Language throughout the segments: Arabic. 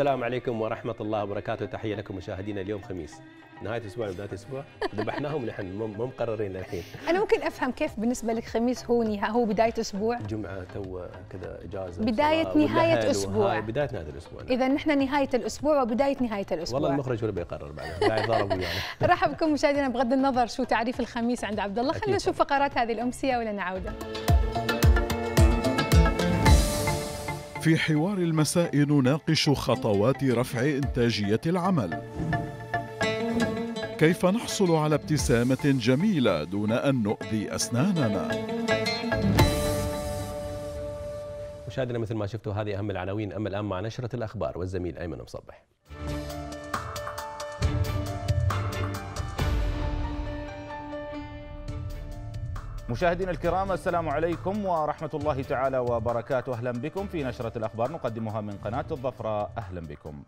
السلام عليكم ورحمة الله وبركاته تحية لكم مشاهدينا اليوم خميس نهاية أسبوع بداية أسبوع ذبحناهم نحن مو مقررين الحين أنا ممكن أفهم كيف بالنسبة لك خميس هو نهاية هو بداية أسبوع جمعة تو كذا إجازة بداية نهاية أسبوع بداية نهاية الأسبوع نعم. إذا نحن نهاية الأسبوع وبداية نهاية الأسبوع والله المخرج هو اللي بيقرر بعدها قاعد يضرب ويانا رحب بكم مشاهدينا بغض النظر شو تعريف الخميس عند عبد الله خلينا نشوف فقرات هذه الأمسية ولا نعوده في حوار المساء نناقش خطوات رفع إنتاجية العمل كيف نحصل على ابتسامة جميلة دون أن نؤذي أسناننا مشاهدينا مثل ما شفتوا هذه أهم العناوين أما الآن مع نشرة الأخبار والزميل أيمن مصبح مشاهدينا الكرام السلام عليكم ورحمة الله تعالى وبركاته أهلا بكم في نشرة الأخبار نقدمها من قناة الظفرة أهلا بكم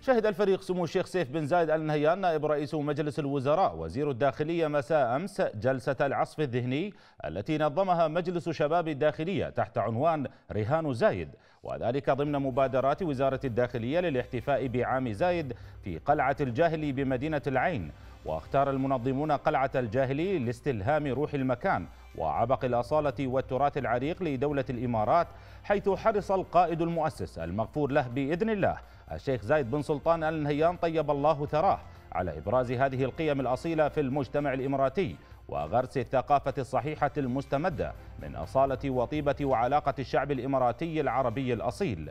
شهد الفريق سمو الشيخ سيف بن زايد آل نهيان نائب رئيس مجلس الوزراء وزير الداخلية مساء أمس جلسة العصف الذهني التي نظمها مجلس شباب الداخلية تحت عنوان رهان زايد وذلك ضمن مبادرات وزارة الداخلية للاحتفاء بعام زايد في قلعة الجاهلي بمدينة العين واختار المنظمون قلعة الجاهلي لاستلهام روح المكان وعبق الأصالة والتراث العريق لدولة الإمارات حيث حرص القائد المؤسس المغفور له بإذن الله الشيخ زايد بن سلطان آل نهيان طيب الله ثراه على إبراز هذه القيم الأصيلة في المجتمع الإماراتي وغرس الثقافة الصحيحة المستمدة من أصالة وطيبة وعلاقة الشعب الإماراتي العربي الأصيل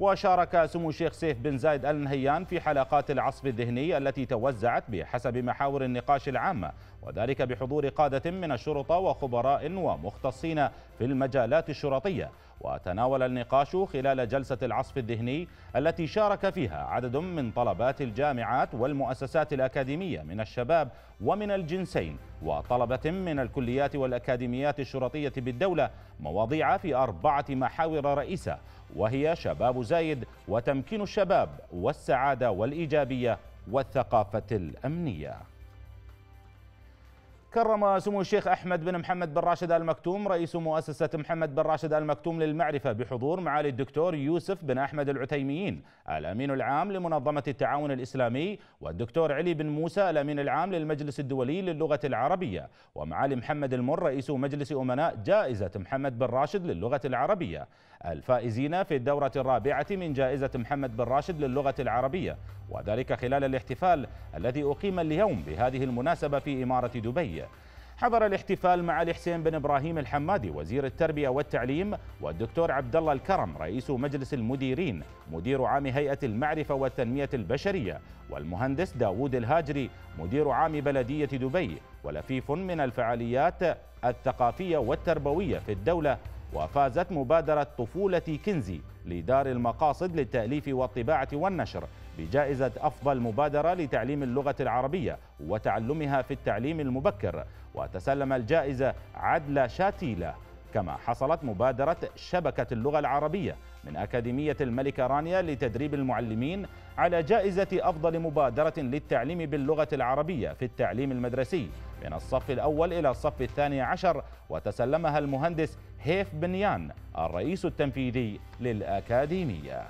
وشارك سمو الشيخ سيف بن زايد آل نهيان في حلقات العصف الذهني التي توزعت بحسب محاور النقاش العامة وذلك بحضور قادة من الشرطة وخبراء ومختصين في المجالات الشرطية وتناول النقاش خلال جلسة العصف الذهني التي شارك فيها عدد من طلبات الجامعات والمؤسسات الأكاديمية من الشباب ومن الجنسين وطلبة من الكليات والأكاديميات الشرطية بالدولة مواضيع في أربعة محاور رئيسة وهي شباب زايد وتمكين الشباب والسعادة والإيجابية والثقافة الأمنية كرم سمو الشيخ أحمد بن محمد بن راشد آل مكتوم رئيس مؤسسة محمد بن راشد آل مكتوم للمعرفة بحضور معالي الدكتور يوسف بن أحمد العتيميين الأمين العام لمنظمة التعاون الإسلامي والدكتور علي بن موسى الأمين العام للمجلس الدولي للغة العربية ومعالي محمد المر رئيس مجلس أمناء جائزة محمد بن راشد للغة العربية الفائزين في الدورة الرابعة من جائزة محمد بن راشد للغة العربية وذلك خلال الاحتفال الذي أقيم اليوم بهذه المناسبة في إمارة دبي حضر الاحتفال مع الحسين بن ابراهيم الحمادي وزير التربيه والتعليم والدكتور عبد الله الكرم رئيس مجلس المديرين مدير عام هيئه المعرفه والتنميه البشريه والمهندس داوود الهاجري مدير عام بلديه دبي ولفيف من الفعاليات الثقافيه والتربويه في الدوله وفازت مبادرة طفولة كنزي لدار المقاصد للتأليف والطباعة والنشر بجائزة أفضل مبادرة لتعليم اللغة العربية وتعلمها في التعليم المبكر وتسلم الجائزة عدل شاتيلة كما حصلت مبادرة شبكة اللغة العربية من أكاديمية الملكة رانيا لتدريب المعلمين على جائزة أفضل مبادرة للتعليم باللغة العربية في التعليم المدرسي من الصف الأول إلى الصف الثاني عشر وتسلمها المهندس هيف بنيان الرئيس التنفيذي للأكاديمية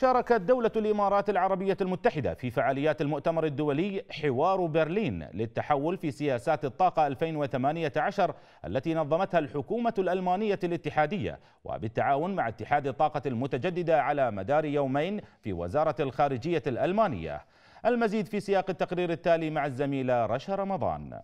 شاركت دولة الإمارات العربية المتحدة في فعاليات المؤتمر الدولي حوار برلين للتحول في سياسات الطاقة 2018 التي نظمتها الحكومة الألمانية الاتحادية وبالتعاون مع اتحاد الطاقة المتجددة على مدار يومين في وزارة الخارجية الألمانية المزيد في سياق التقرير التالي مع الزميلة رشا رمضان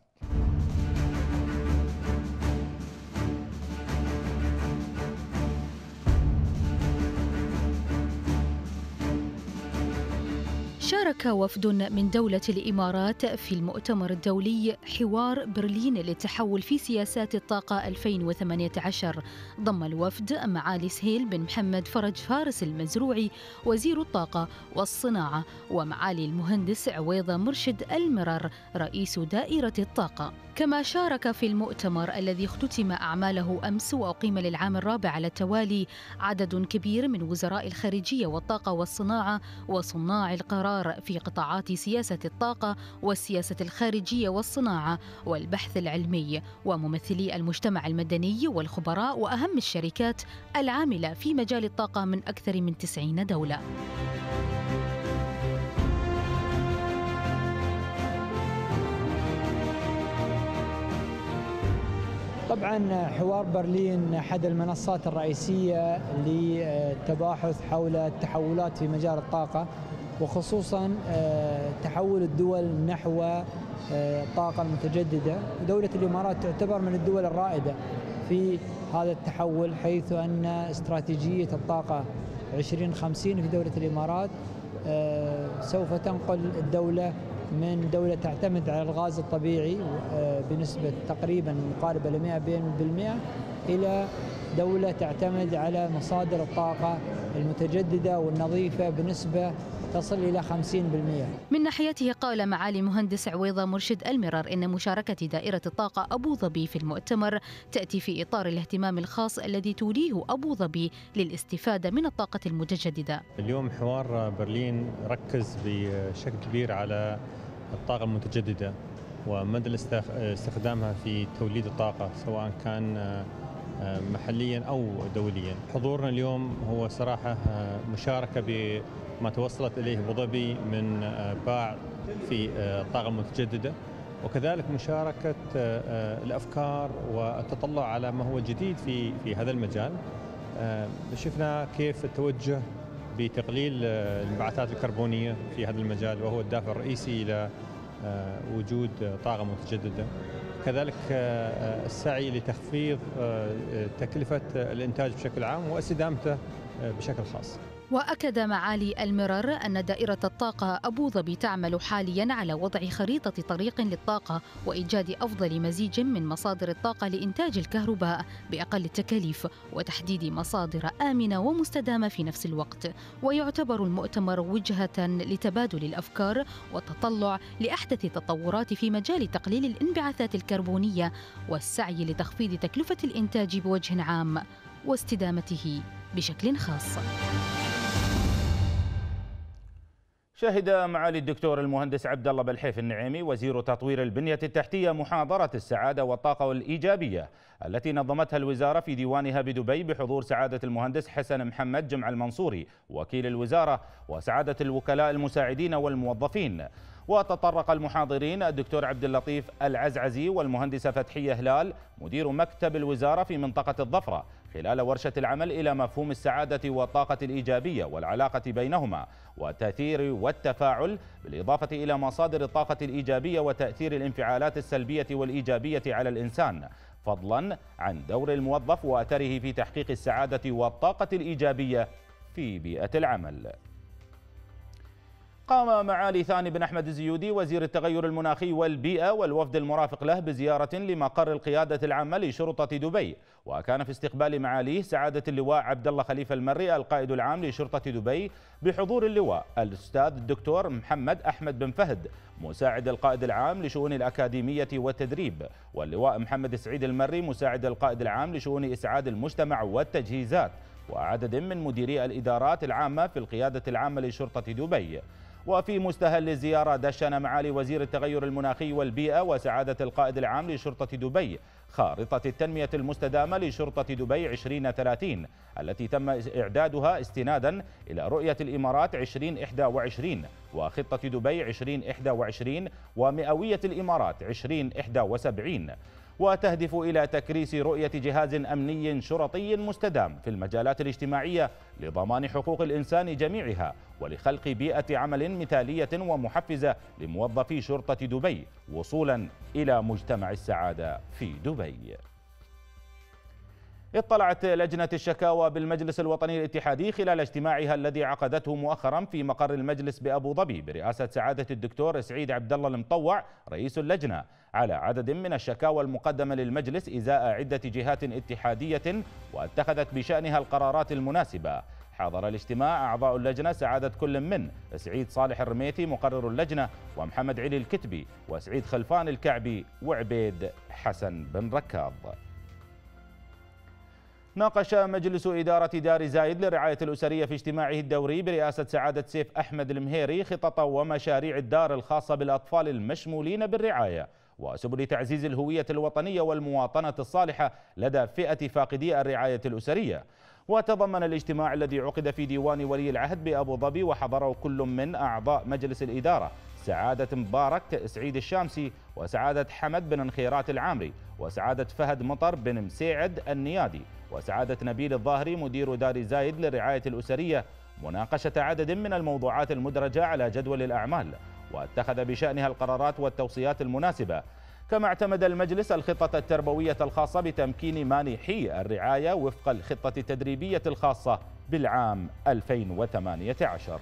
شارك وفد من دولة الإمارات في المؤتمر الدولي حوار برلين للتحول في سياسات الطاقة 2018 ضم الوفد معالي سهيل بن محمد فرج فارس المزروعي وزير الطاقة والصناعة ومعالي المهندس عويضة مرشد المرر رئيس دائرة الطاقة كما شارك في المؤتمر الذي اختتم أعماله أمس وأقيم للعام الرابع على التوالي عدد كبير من وزراء الخارجية والطاقة والصناعة وصناع القرار الاستثمار في قطاعات سياسة الطاقة والسياسة الخارجية والصناعة والبحث العلمي وممثلي المجتمع المدني والخبراء وأهم الشركات العاملة في مجال الطاقة من أكثر من 90 دولة. طبعا حوار برلين احد المنصات الرئيسيه للتباحث حول التحولات في مجال الطاقه وخصوصا آه، تحول الدول نحو الطاقة آه، المتجددة ودولة الإمارات تعتبر من الدول الرائدة في هذا التحول حيث أن استراتيجية الطاقة 2050 في دولة الإمارات آه، سوف تنقل الدولة من دولة تعتمد على الغاز الطبيعي بنسبة تقريبا مقاربة ل 100% إلى دولة تعتمد على مصادر الطاقة المتجددة والنظيفة بنسبة تصل إلى 50% من ناحيته قال معالي مهندس عويضة مرشد المرر إن مشاركة دائرة الطاقة أبو ظبي في المؤتمر تأتي في إطار الاهتمام الخاص الذي توليه أبو ظبي للاستفادة من الطاقة المتجددة اليوم حوار برلين ركز بشكل كبير على الطاقة المتجددة ومدى استخدامها في توليد الطاقة سواء كان آه، محليا أو دوليا حضورنا اليوم هو صراحة آه، مشاركة ما توصلت اليه ابو ظبي من آه، باع في الطاقه آه، المتجدده وكذلك مشاركه آه، الافكار والتطلع على ما هو جديد في في هذا المجال شفنا كيف التوجه بتقليل الانبعاثات الكربونيه في هذا المجال وهو الدافع الرئيسي الى وجود طاقه متجدده كذلك السعي لتخفيض تكلفه الانتاج بشكل عام واستدامته بشكل خاص وأكد معالي المرر أن دائرة الطاقة أبو ظبي تعمل حاليا على وضع خريطة طريق للطاقة وإيجاد أفضل مزيج من مصادر الطاقة لإنتاج الكهرباء بأقل التكاليف وتحديد مصادر آمنة ومستدامة في نفس الوقت ويعتبر المؤتمر وجهة لتبادل الأفكار والتطلع لأحدث التطورات في مجال تقليل الانبعاثات الكربونية والسعي لتخفيض تكلفة الإنتاج بوجه عام واستدامته بشكل خاص شهد معالي الدكتور المهندس عبد الله بالحيف النعيمي وزير تطوير البنية التحتية محاضرة السعادة والطاقة الإيجابية التي نظمتها الوزارة في ديوانها بدبي بحضور سعادة المهندس حسن محمد جمع المنصوري وكيل الوزارة وسعادة الوكلاء المساعدين والموظفين وتطرق المحاضرين الدكتور عبد اللطيف العزعزي والمهندسة فتحية هلال مدير مكتب الوزارة في منطقة الظفرة خلال ورشة العمل إلى مفهوم السعادة والطاقة الإيجابية والعلاقة بينهما وتأثير والتفاعل بالإضافة إلى مصادر الطاقة الإيجابية وتأثير الانفعالات السلبية والإيجابية على الإنسان فضلا عن دور الموظف وأثره في تحقيق السعادة والطاقة الإيجابية في بيئة العمل قام معالي ثاني بن أحمد الزيودي وزير التغير المناخي والبيئة والوفد المرافق له بزيارة لمقر القيادة العامة لشرطة دبي وكان في استقبال معاليه سعادة اللواء عبد الله خليفة المري القائد العام لشرطة دبي بحضور اللواء الأستاذ الدكتور محمد أحمد بن فهد مساعد القائد العام لشؤون الأكاديمية والتدريب واللواء محمد سعيد المري مساعد القائد العام لشؤون إسعاد المجتمع والتجهيزات وعدد من مديري الإدارات العامة في القيادة العامة لشرطة دبي وفي مستهل الزيارة دشن معالي وزير التغير المناخي والبيئة وسعادة القائد العام لشرطة دبي خارطة التنمية المستدامة لشرطة دبي 2030 التي تم إعدادها استنادا إلى رؤية الإمارات 2021 وخطة دبي 2021 ومئوية الإمارات 2071 وتهدف إلى تكريس رؤية جهاز أمني شرطي مستدام في المجالات الاجتماعية لضمان حقوق الإنسان جميعها ولخلق بيئة عمل مثالية ومحفزة لموظفي شرطة دبي وصولا إلى مجتمع السعادة في دبي اطلعت لجنة الشكاوى بالمجلس الوطني الاتحادي خلال اجتماعها الذي عقدته مؤخرا في مقر المجلس بأبو ظبي برئاسة سعادة الدكتور سعيد عبد الله المطوع رئيس اللجنة على عدد من الشكاوى المقدمة للمجلس إزاء عدة جهات اتحادية واتخذت بشأنها القرارات المناسبة حضر الاجتماع أعضاء اللجنة سعادة كل من سعيد صالح الرميثي مقرر اللجنة ومحمد علي الكتبي وسعيد خلفان الكعبي وعبيد حسن بن ركاض ناقش مجلس إدارة دار زايد للرعاية الأسرية في اجتماعه الدوري برئاسة سعادة سيف أحمد المهيري خطط ومشاريع الدار الخاصة بالأطفال المشمولين بالرعاية وسبل تعزيز الهوية الوطنية والمواطنة الصالحة لدى فئة فاقدي الرعاية الأسرية وتضمن الاجتماع الذي عقد في ديوان ولي العهد بأبو ظبي وحضره كل من أعضاء مجلس الإدارة سعادة مبارك سعيد الشامسي وسعادة حمد بن انخيرات العامري وسعادة فهد مطر بن مسيعد النيادي وسعادة نبيل الظاهري مدير دار زايد للرعاية الأسرية مناقشة عدد من الموضوعات المدرجة على جدول الأعمال واتخذ بشأنها القرارات والتوصيات المناسبة كما اعتمد المجلس الخطة التربوية الخاصة بتمكين مانحي الرعاية وفق الخطة التدريبية الخاصة بالعام 2018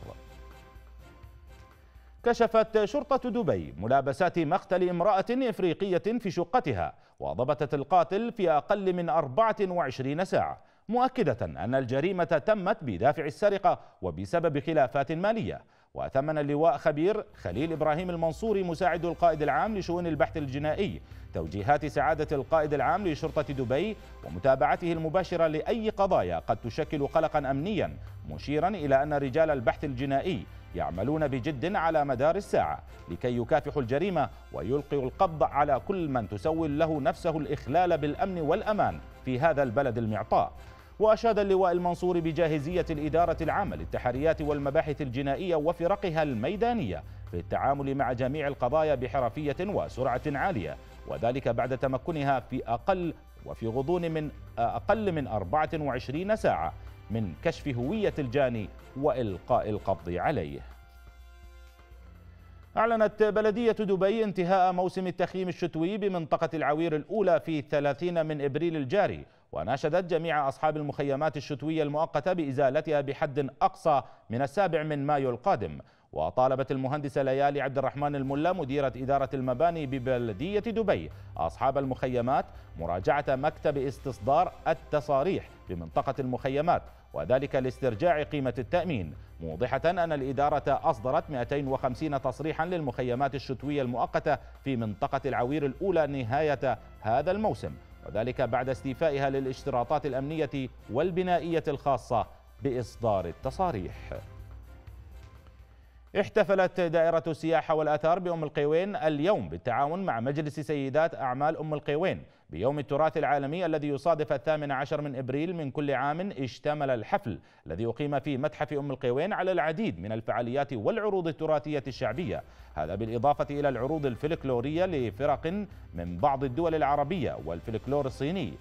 كشفت شرطة دبي ملابسات مقتل امرأة إفريقية في شقتها وضبطت القاتل في أقل من 24 ساعة مؤكدة أن الجريمة تمت بدافع السرقة وبسبب خلافات مالية وثمن اللواء خبير خليل إبراهيم المنصوري مساعد القائد العام لشؤون البحث الجنائي توجيهات سعادة القائد العام لشرطة دبي ومتابعته المباشرة لأي قضايا قد تشكل قلقا أمنيا مشيرا إلى أن رجال البحث الجنائي يعملون بجد على مدار الساعة لكي يكافحوا الجريمة ويلقوا القبض على كل من تسول له نفسه الإخلال بالأمن والأمان في هذا البلد المعطاء وأشاد اللواء المنصور بجاهزية الإدارة العامة للتحريات والمباحث الجنائية وفرقها الميدانية في التعامل مع جميع القضايا بحرفية وسرعة عالية وذلك بعد تمكنها في أقل وفي غضون من أقل من 24 ساعة من كشف هوية الجاني وإلقاء القبض عليه أعلنت بلدية دبي انتهاء موسم التخييم الشتوي بمنطقة العوير الأولى في 30 من إبريل الجاري وناشدت جميع أصحاب المخيمات الشتوية المؤقتة بإزالتها بحد أقصى من السابع من مايو القادم وطالبت المهندسة ليالي عبد الرحمن الملا مديرة إدارة المباني ببلدية دبي أصحاب المخيمات مراجعة مكتب استصدار التصاريح بمنطقة المخيمات وذلك لاسترجاع قيمة التأمين موضحة أن الإدارة أصدرت 250 تصريحا للمخيمات الشتوية المؤقتة في منطقة العوير الأولى نهاية هذا الموسم وذلك بعد استيفائها للاشتراطات الأمنية والبنائية الخاصة بإصدار التصاريح احتفلت دائرة السياحة والآثار بأم القيوين اليوم بالتعاون مع مجلس سيدات أعمال أم القيوين بيوم التراث العالمي الذي يصادف الثامن عشر من إبريل من كل عام اشتمل الحفل الذي أقيم في متحف أم القيوين على العديد من الفعاليات والعروض التراثية الشعبية هذا بالإضافة إلى العروض الفلكلورية لفرق من بعض الدول العربية والفلكلور الصيني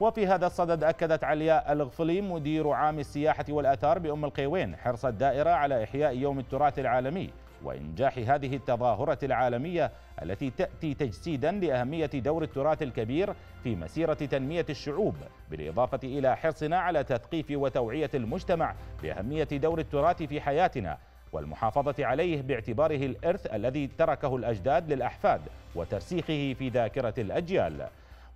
وفي هذا الصدد أكدت علياء الغفلي مدير عام السياحة والآثار بأم القيوين حرص الدائرة على إحياء يوم التراث العالمي وإنجاح هذه التظاهرة العالمية التي تأتي تجسيدا لأهمية دور التراث الكبير في مسيرة تنمية الشعوب بالإضافة إلى حرصنا على تثقيف وتوعية المجتمع بأهمية دور التراث في حياتنا والمحافظة عليه باعتباره الإرث الذي تركه الأجداد للأحفاد وترسيخه في ذاكرة الأجيال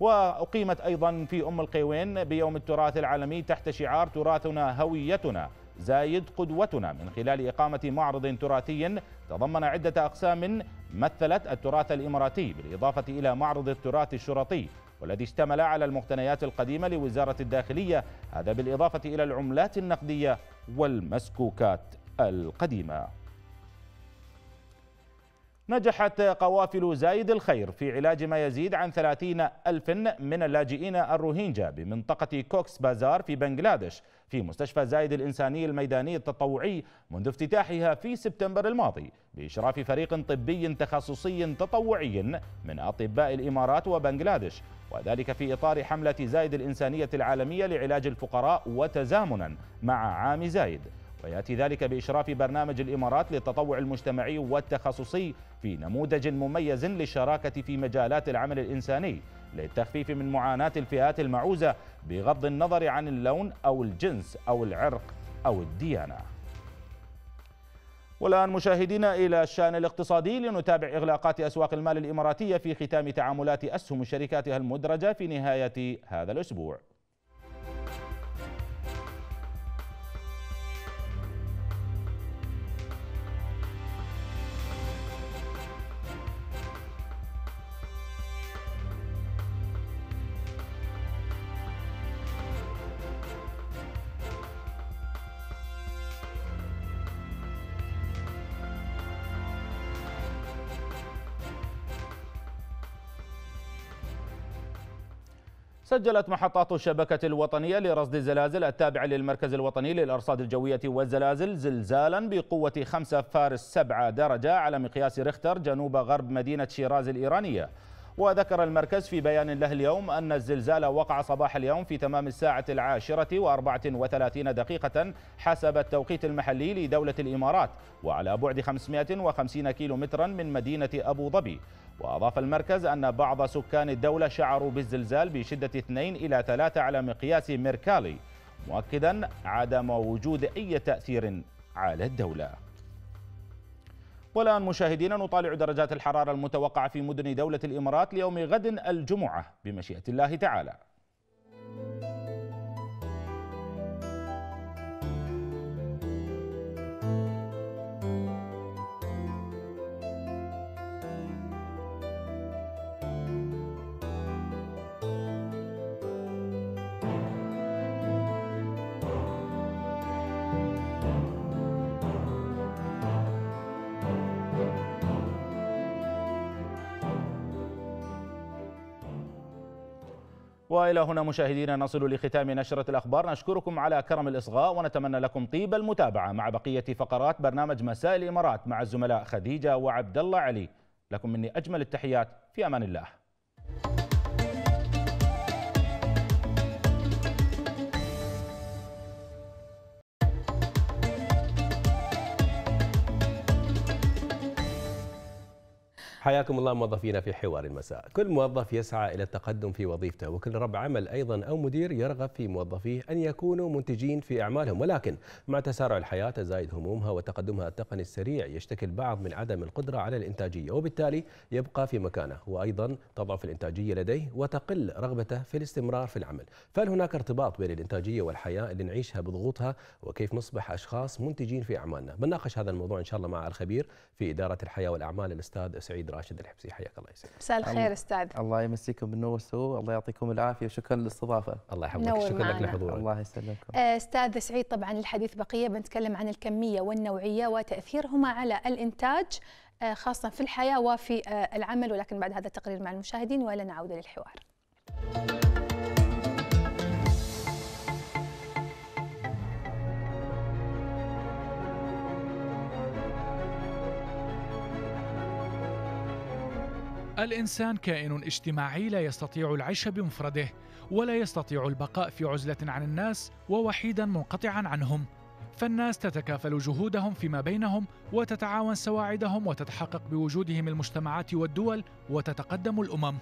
وأقيمت أيضا في أم القيوين بيوم التراث العالمي تحت شعار تراثنا هويتنا زايد قدوتنا من خلال إقامة معرض تراثي تضمن عدة أقسام مثلت التراث الإماراتي بالإضافة إلى معرض التراث الشرطي والذي اشتمل على المقتنيات القديمة لوزارة الداخلية هذا بالإضافة إلى العملات النقدية والمسكوكات القديمة نجحت قوافل زايد الخير في علاج ما يزيد عن 30 ألف من اللاجئين الروهينجا بمنطقة كوكس بازار في بنغلاديش في مستشفى زايد الإنساني الميداني التطوعي منذ افتتاحها في سبتمبر الماضي بإشراف فريق طبي تخصصي تطوعي من أطباء الإمارات وبنغلاديش وذلك في إطار حملة زايد الإنسانية العالمية لعلاج الفقراء وتزامنا مع عام زايد ويأتي ذلك بإشراف برنامج الإمارات للتطوع المجتمعي والتخصصي في نموذج مميز للشراكة في مجالات العمل الإنساني للتخفيف من معاناة الفئات المعوزة بغض النظر عن اللون أو الجنس أو العرق أو الديانة والآن مشاهدينا إلى الشأن الاقتصادي لنتابع إغلاقات أسواق المال الإماراتية في ختام تعاملات أسهم شركاتها المدرجة في نهاية هذا الأسبوع سجلت محطات الشبكة الوطنية لرصد الزلازل التابعة للمركز الوطني للأرصاد الجوية والزلازل زلزالا بقوة 5 فارس 7 درجة على مقياس ريختر جنوب غرب مدينة شيراز الإيرانية وذكر المركز في بيان له اليوم أن الزلزال وقع صباح اليوم في تمام الساعة العاشرة وأربعة وثلاثين دقيقة حسب التوقيت المحلي لدولة الإمارات وعلى بعد 550 كيلو مترا من مدينة أبو ظبي وأضاف المركز أن بعض سكان الدولة شعروا بالزلزال بشدة 2 إلى 3 على مقياس ميركالي مؤكدا عدم وجود أي تأثير على الدولة والآن مشاهدينا نطالع درجات الحرارة المتوقعة في مدن دولة الإمارات ليوم غد الجمعة بمشيئة الله تعالى والى هنا مشاهدينا نصل لختام نشره الاخبار نشكركم على كرم الاصغاء ونتمنى لكم طيب المتابعه مع بقيه فقرات برنامج مساء الامارات مع الزملاء خديجه وعبد الله علي لكم مني اجمل التحيات في امان الله حياكم الله موظفينا في حوار المساء كل موظف يسعى إلى التقدم في وظيفته وكل رب عمل أيضا أو مدير يرغب في موظفيه أن يكونوا منتجين في أعمالهم ولكن مع تسارع الحياة تزايد همومها وتقدمها التقني السريع يشتكي البعض من عدم القدرة على الإنتاجية وبالتالي يبقى في مكانه وأيضا تضعف الإنتاجية لديه وتقل رغبته في الاستمرار في العمل فهل هناك ارتباط بين الإنتاجية والحياة اللي نعيشها بضغوطها وكيف نصبح أشخاص منتجين في أعمالنا بنناقش هذا الموضوع إن شاء الله مع الخبير في إدارة الحياة والأعمال الأستاذ سعيد راشد الحبسي حياك الله يسعدك مساء الخير استاذ الله يمسيكم بالنور سو الله يعطيكم العافيه وشكرا للاستضافه الله يحفظك شكرا لك لحضورك الله يسلمكم آه، استاذ سعيد طبعا الحديث بقيه بنتكلم عن الكميه والنوعيه وتاثيرهما على الانتاج آه، خاصه في الحياه وفي آه، العمل ولكن بعد هذا التقرير مع المشاهدين ولنا نعود للحوار الانسان كائن اجتماعي لا يستطيع العيش بمفرده ولا يستطيع البقاء في عزله عن الناس ووحيدا منقطعا عنهم فالناس تتكافل جهودهم فيما بينهم وتتعاون سواعدهم وتتحقق بوجودهم المجتمعات والدول وتتقدم الامم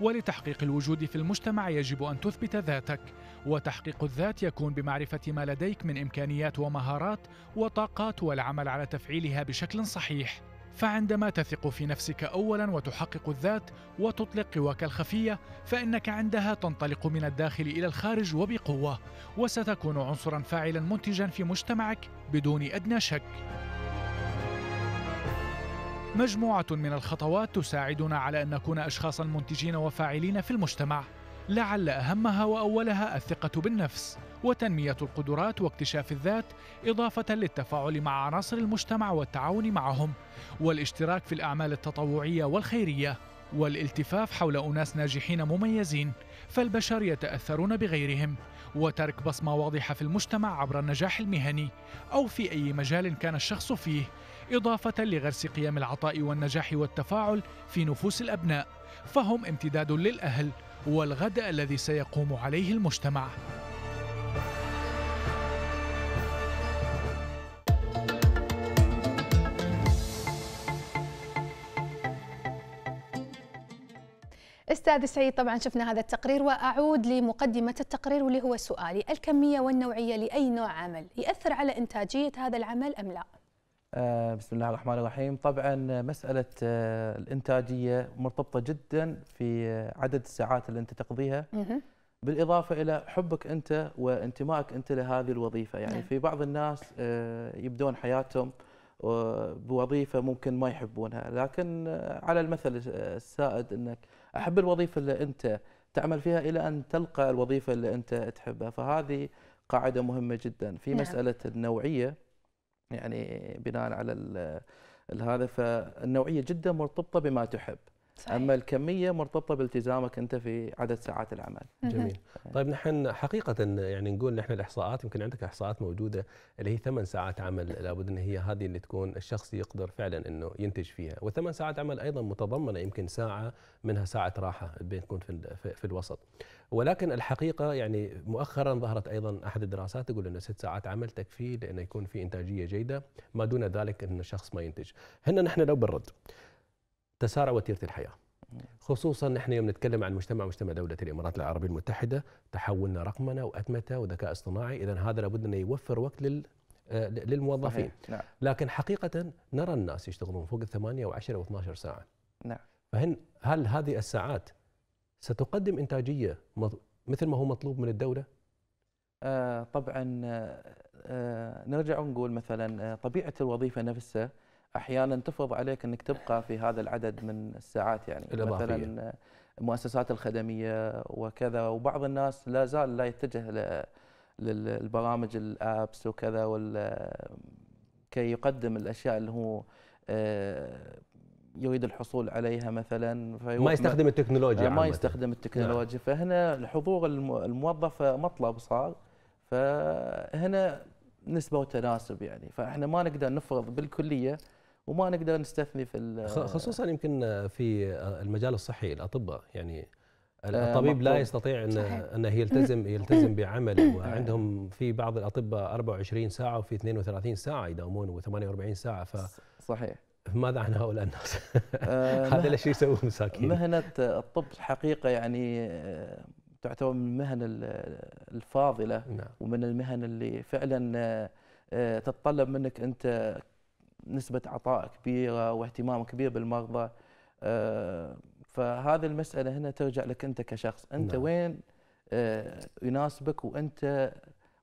ولتحقيق الوجود في المجتمع يجب ان تثبت ذاتك وتحقيق الذات يكون بمعرفه ما لديك من امكانيات ومهارات وطاقات والعمل على تفعيلها بشكل صحيح فعندما تثق في نفسك اولا وتحقق الذات وتطلق قواك الخفيه فانك عندها تنطلق من الداخل الى الخارج وبقوه وستكون عنصرا فاعلا منتجا في مجتمعك بدون ادنى شك مجموعه من الخطوات تساعدنا على ان نكون اشخاصا منتجين وفاعلين في المجتمع لعل اهمها واولها الثقه بالنفس وتنمية القدرات واكتشاف الذات إضافة للتفاعل مع عناصر المجتمع والتعاون معهم والاشتراك في الأعمال التطوعية والخيرية والالتفاف حول أناس ناجحين مميزين فالبشر يتأثرون بغيرهم وترك بصمة واضحة في المجتمع عبر النجاح المهني أو في أي مجال كان الشخص فيه إضافة لغرس قيم العطاء والنجاح والتفاعل في نفوس الأبناء فهم امتداد للأهل والغد الذي سيقوم عليه المجتمع استاذ سعيد طبعا شفنا هذا التقرير واعود لمقدمه التقرير واللي هو سؤالي الكميه والنوعيه لاي نوع عمل ياثر على انتاجيه هذا العمل ام لا؟ آه، بسم الله الرحمن الرحيم طبعا مساله آه، الانتاجيه مرتبطه جدا في آه، عدد الساعات اللي انت تقضيها بالاضافه الى حبك انت وانتمائك انت لهذه الوظيفه يعني نعم. في بعض الناس يبدون حياتهم بوظيفه ممكن ما يحبونها لكن على المثل السائد انك احب الوظيفه اللي انت تعمل فيها الى ان تلقى الوظيفه اللي انت تحبها فهذه قاعده مهمه جدا في نعم. مساله النوعيه يعني بناء على هذا فالنوعيه جدا مرتبطه بما تحب صحيح. اما الكميه مرتبطه بالتزامك انت في عدد ساعات العمل جميل طيب نحن حقيقه يعني نقول نحن الاحصاءات يمكن عندك احصاءات موجوده اللي هي ثمان ساعات عمل لابد ان هي هذه اللي تكون الشخص يقدر فعلا انه ينتج فيها وثمان ساعات عمل ايضا متضمنه يمكن ساعه منها ساعه راحه بين تكون في, في الوسط ولكن الحقيقه يعني مؤخرا ظهرت ايضا احد الدراسات تقول انه ست ساعات عمل تكفي لانه يكون في انتاجيه جيده ما دون ذلك ان الشخص ما ينتج هنا نحن لو بالرد تسارع وتيره الحياه خصوصا نحن يوم نتكلم عن مجتمع مجتمع دولة الإمارات العربية المتحدة تحولنا رقمنة وأتمتة وذكاء اصطناعي إذا هذا لابد أن يوفر وقت لل آه، للموظفين نعم. لكن حقيقة نرى الناس يشتغلون فوق الثمانية وعشرة و12 ساعة نعم. فهن هل هذه الساعات ستقدم إنتاجية مثل ما هو مطلوب من الدولة؟ آه طبعا آه, آه، نرجع ونقول مثلا آه، طبيعة الوظيفة نفسها احيانا تفرض عليك انك تبقى في هذا العدد من الساعات يعني الإضافية. مثلا المؤسسات الخدميه وكذا وبعض الناس لا زال لا يتجه للبرامج الابس وكذا ولا كي يقدم الاشياء اللي هو آه، يريد الحصول عليها مثلا ما يستخدم التكنولوجيا ما يستخدم التكنولوجيا نعم. فهنا حضور الموظف مطلب صار فهنا نسبه وتناسب يعني فاحنا ما نقدر نفرض بالكليه وما نقدر نستثني في خصوصا يمكن في المجال الصحي الاطباء يعني آه، الطبيب لا يستطيع ان انه يلتزم يلتزم بعمله آه. وعندهم في بعض الاطباء 24 ساعه وفي 32 ساعه يداومون و48 ساعه ف صحيح ماذا عن هؤلاء الناس؟ آه، هذا الشيء يسووه مساكين مهنه الطب الحقيقه يعني تعتبر من المهن الفاضله نعم. ومن المهن اللي فعلا تتطلب منك انت نسبه عطاء كبيره واهتمام كبير بالمرضى آه، فهذه المساله هنا ترجع لك انت كشخص انت نعم. وين آه، يناسبك وانت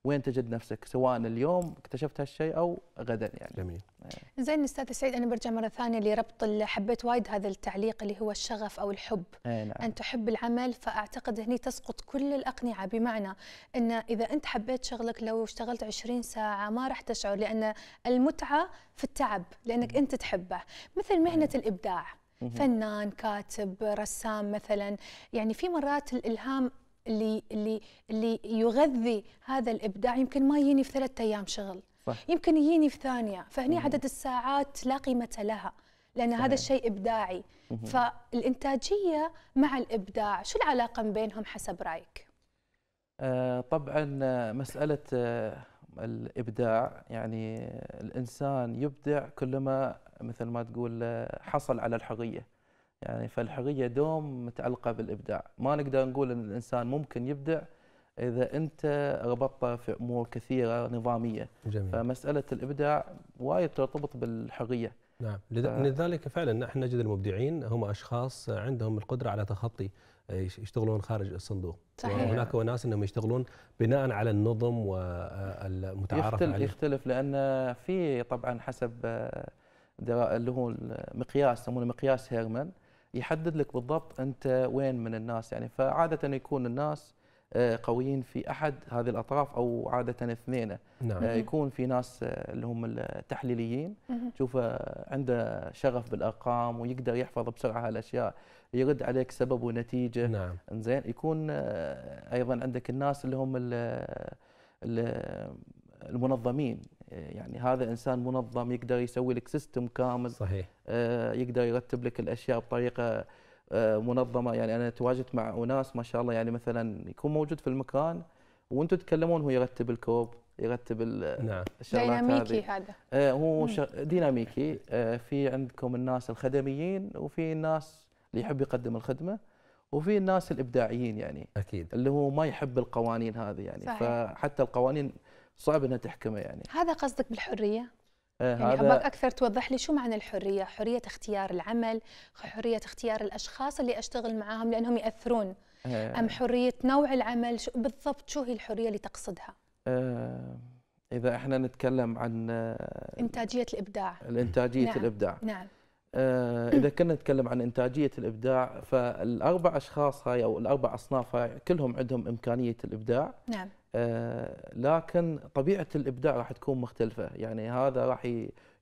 وين تجد نفسك سواء اليوم اكتشفت هالشيء او غدا يعني جميل نعم. زين استاذ سعيد انا برجع مره ثانيه لربط حبيت وايد هذا التعليق اللي هو الشغف او الحب نعم. ان تحب العمل فاعتقد هني تسقط كل الاقنعه بمعنى ان اذا انت حبيت شغلك لو اشتغلت 20 ساعه ما راح تشعر لان المتعه في التعب لانك انت تحبه مثل مهنه نعم. الابداع فنان كاتب رسام مثلا يعني في مرات الالهام اللي اللي اللي يغذي هذا الابداع يمكن ما يجيني في ثلاثة ايام شغل صح. يمكن يجيني في ثانيه فهني مم. عدد الساعات لا قيمه لها لان صح. هذا الشيء ابداعي مم. فالانتاجيه مع الابداع شو العلاقه بينهم حسب رايك آه طبعا آه، مساله آه الابداع يعني الانسان يبدع كلما مثل ما تقول آه، حصل على الحريه يعني فالحريه دوم متعلقه بالابداع ما نقدر نقول ان الانسان ممكن يبدع اذا انت ربطته في امور كثيره نظاميه جميل. فمساله الابداع وايد ترتبط بالحريه نعم لذلك فعلا نحن نجد المبدعين هم اشخاص عندهم القدره على تخطي آه، يشتغلون خارج الصندوق صحيح. هناك ناس انهم يشتغلون بناء على النظم والمتعارف يختلف عليه يختلف لان في طبعا حسب آه، اللي هو المقياس يسمونه مقياس هيرمان يحدد لك بالضبط انت وين من الناس يعني فعاده يكون الناس آه، قويين في احد هذه الاطراف او عاده اثنين نعم. آه، يكون في ناس آه، اللي هم التحليليين تشوفه عنده شغف بالارقام ويقدر يحفظ بسرعه هالاشياء يرد عليك سبب ونتيجه نعم. زين يكون ايضا عندك الناس اللي هم المنظمين آه، يعني هذا انسان منظم يقدر يسوي لك سيستم كامل صحيح آه، يقدر يرتب لك الاشياء بطريقه آه، منظمه يعني انا تواجدت مع اناس ما شاء الله يعني مثلا يكون موجود في المكان وانتم تتكلمون هو يرتب الكوب يرتب نعم. ديناميكي هذا هو ديناميكي في عندكم الناس الخدميين وفي الناس اللي يحب يقدم الخدمه وفي الناس الابداعيين يعني اكيد اللي هو ما يحب القوانين هذه يعني صحيح. فحتى القوانين صعب انها تحكمه يعني هذا قصدك بالحريه إيه، يعني حبك اكثر توضح لي شو معنى الحريه حريه اختيار العمل حريه اختيار الاشخاص اللي اشتغل معاهم لانهم ياثرون إيه. ام حريه نوع العمل شو بالضبط شو هي الحريه اللي تقصدها إيه، اذا احنا نتكلم عن آه، انتاجيه الابداع الانتاجيه نعم. الابداع نعم آه، اذا كنا نتكلم عن انتاجيه الابداع فالاربع اشخاص هاي او الاربع اصناف هاي كلهم عندهم امكانيه الابداع نعم آه، لكن طبيعه الابداع راح تكون مختلفه يعني هذا راح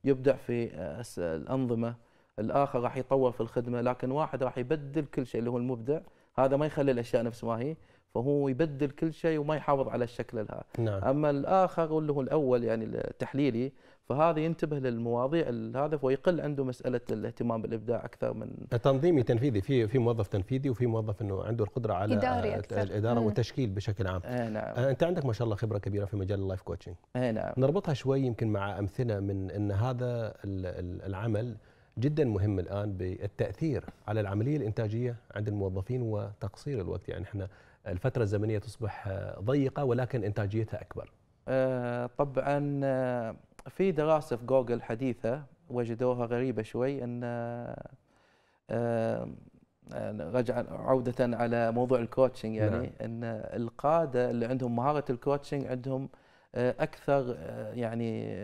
يبدع في آه، الانظمه الاخر راح يطور في الخدمه لكن واحد راح يبدل كل شيء اللي هو المبدع هذا ما يخلي الاشياء نفس ما هي فهو يبدل كل شيء وما يحافظ على الشكل هذا نعم. اما الاخر واللي هو الاول يعني التحليلي فهذا ينتبه للمواضيع هذا ويقل عنده مساله الاهتمام بالابداع اكثر من تنظيمي تنفيذي في في موظف تنفيذي وفي موظف انه عنده القدره على إداري أكثر. الاداره مم. والتشكيل بشكل عام نعم. آه نعم. انت عندك ما شاء الله خبره كبيره في مجال اللايف كوتشنج آه نعم. نربطها شوي يمكن مع امثله من ان هذا العمل جدا مهم الان بالتاثير على العمليه الانتاجيه عند الموظفين وتقصير الوقت يعني احنا الفتره الزمنيه تصبح ضيقه ولكن انتاجيتها اكبر آه، طبعا آه، في دراسة في جوجل حديثة وجدوها غريبة شوي أن آه، آه، آه، رجع عودة على موضوع الكوتشنج يعني نعم. أن القادة اللي عندهم مهارة الكوتشنج عندهم أكثر يعني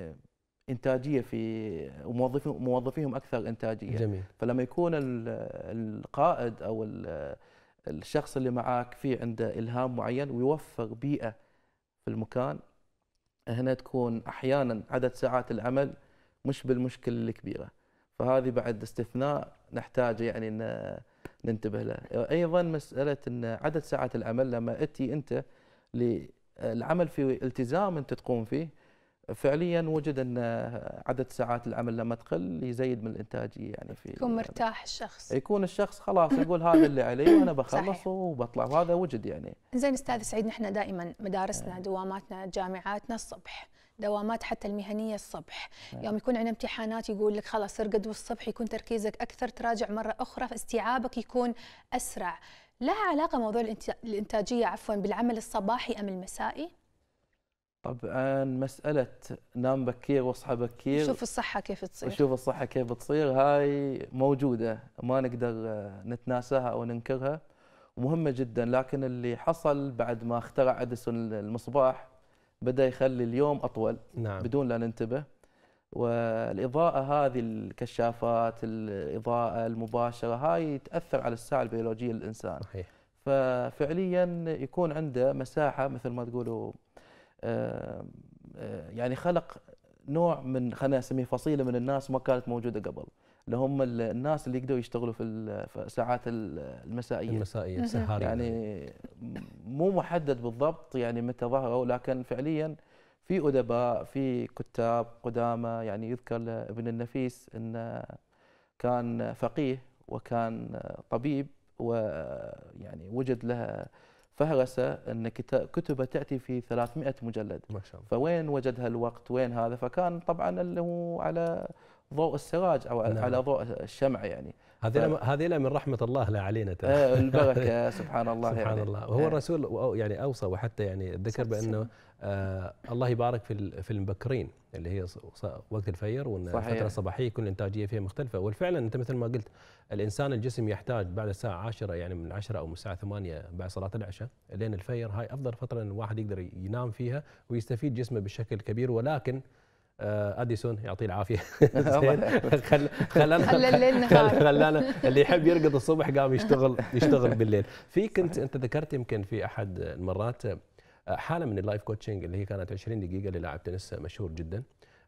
انتاجيه في وموظفي موظفيهم اكثر انتاجيه جميل. فلما يكون القائد او الشخص اللي معاك في عنده الهام معين ويوفر بيئه في المكان هنا تكون احيانا عدد ساعات العمل مش بالمشكله الكبيره فهذه بعد استثناء نحتاج يعني ان ننتبه له ايضا مساله ان عدد ساعات العمل لما اتي انت للعمل في التزام انت تقوم فيه فعليا وجد ان عدد ساعات العمل لما تقل يزيد من الانتاجيه يعني في يكون مرتاح الشخص يكون الشخص خلاص يقول هذا اللي علي وانا بخلص وبطلع وهذا وجد يعني زين استاذ سعيد نحن دائما مدارسنا آه. دواماتنا جامعاتنا الصبح دوامات حتى المهنية الصبح آه. يوم يكون عندنا امتحانات يقول لك خلاص ارقد والصبح يكون تركيزك أكثر تراجع مرة أخرى استيعابك يكون أسرع لها علاقة موضوع الانتاجية عفوا بالعمل الصباحي أم المسائي؟ طبعا مساله نام بكير واصحى بكير شوف الصحه كيف تصير شوف الصحه كيف بتصير هاي موجوده ما نقدر نتناساها او ننكرها مهمه جدا لكن اللي حصل بعد ما اخترع اديسون المصباح بدا يخلي اليوم اطول نعم. بدون لا ننتبه والاضاءه هذه الكشافات الاضاءه المباشره هاي تاثر على الساعه البيولوجيه للانسان صحيح ففعليا يكون عنده مساحه مثل ما تقولوا آه، آه، يعني خلق نوع من خلينا نسميه فصيله من الناس ما كانت موجوده قبل اللي هم الناس اللي يقدروا يشتغلوا في الساعات المسائيه المسائيه السهاريه يعني مو محدد بالضبط يعني متى ظهروا لكن فعليا في ادباء في كتاب قدامى يعني يذكر ابن النفيس انه كان فقيه وكان طبيب ويعني وجد له فهرس ان كتبه تاتي في 300 مجلد ما شاء الله فوين وجد هالوقت وين هذا فكان طبعا اللي هو على ضوء السراج او نعم. على ضوء الشمع يعني هذه ف... هذه من رحمه الله لا علينا ترى إيه، البركه سبحان الله سبحان يعني. الله وهو إيه. الرسول يعني اوصى وحتى يعني ذكر بانه آه، الله يبارك في في المبكرين اللي هي وقت الفير وان صحيح. الفتره الصباحيه كل الانتاجيه فيها مختلفه والفعلا انت مثل ما قلت الانسان الجسم يحتاج بعد الساعه 10 يعني من 10 او من الساعه 8 بعد صلاه العشاء لين الفير هاي افضل فتره ان الواحد يقدر ينام فيها ويستفيد جسمه بشكل كبير ولكن آه، اديسون يعطيه العافيه خلانا خلانا اللي يحب يرقد الصبح قام يشتغل يشتغل بالليل في كنت انت ذكرت يمكن في احد المرات حاله من اللايف كوتشنج اللي هي كانت 20 دقيقه للاعب تنس مشهور جدا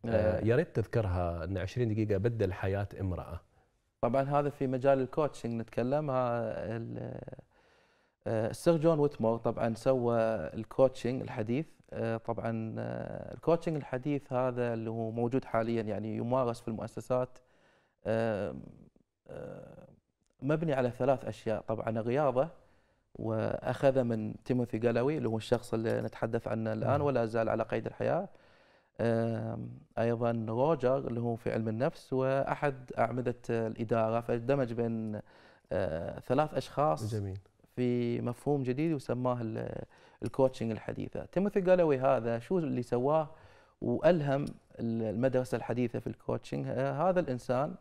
آه. آه، يا ريت تذكرها ان 20 دقيقه بدل حياه امراه طبعا هذا في مجال الكوتشنج نتكلم آه، السير جون ويتمور طبعا سوى الكوتشنج الحديث طبعا الكوتشنج الحديث هذا اللي هو موجود حاليا يعني يمارس في المؤسسات مبني على ثلاث اشياء طبعا الرياضه واخذ من تيموثي جالوي اللي هو الشخص اللي نتحدث عنه الان ولا زال على قيد الحياه ايضا روجر اللي هو في علم النفس واحد اعمده الاداره فدمج بين آه، ثلاث اشخاص جميل. في مفهوم جديد وسماه الكوتشنج الحديثه تيموثي جالوي هذا شو اللي سواه والهم المدرسه الحديثه في الكوتشنج آه، هذا الانسان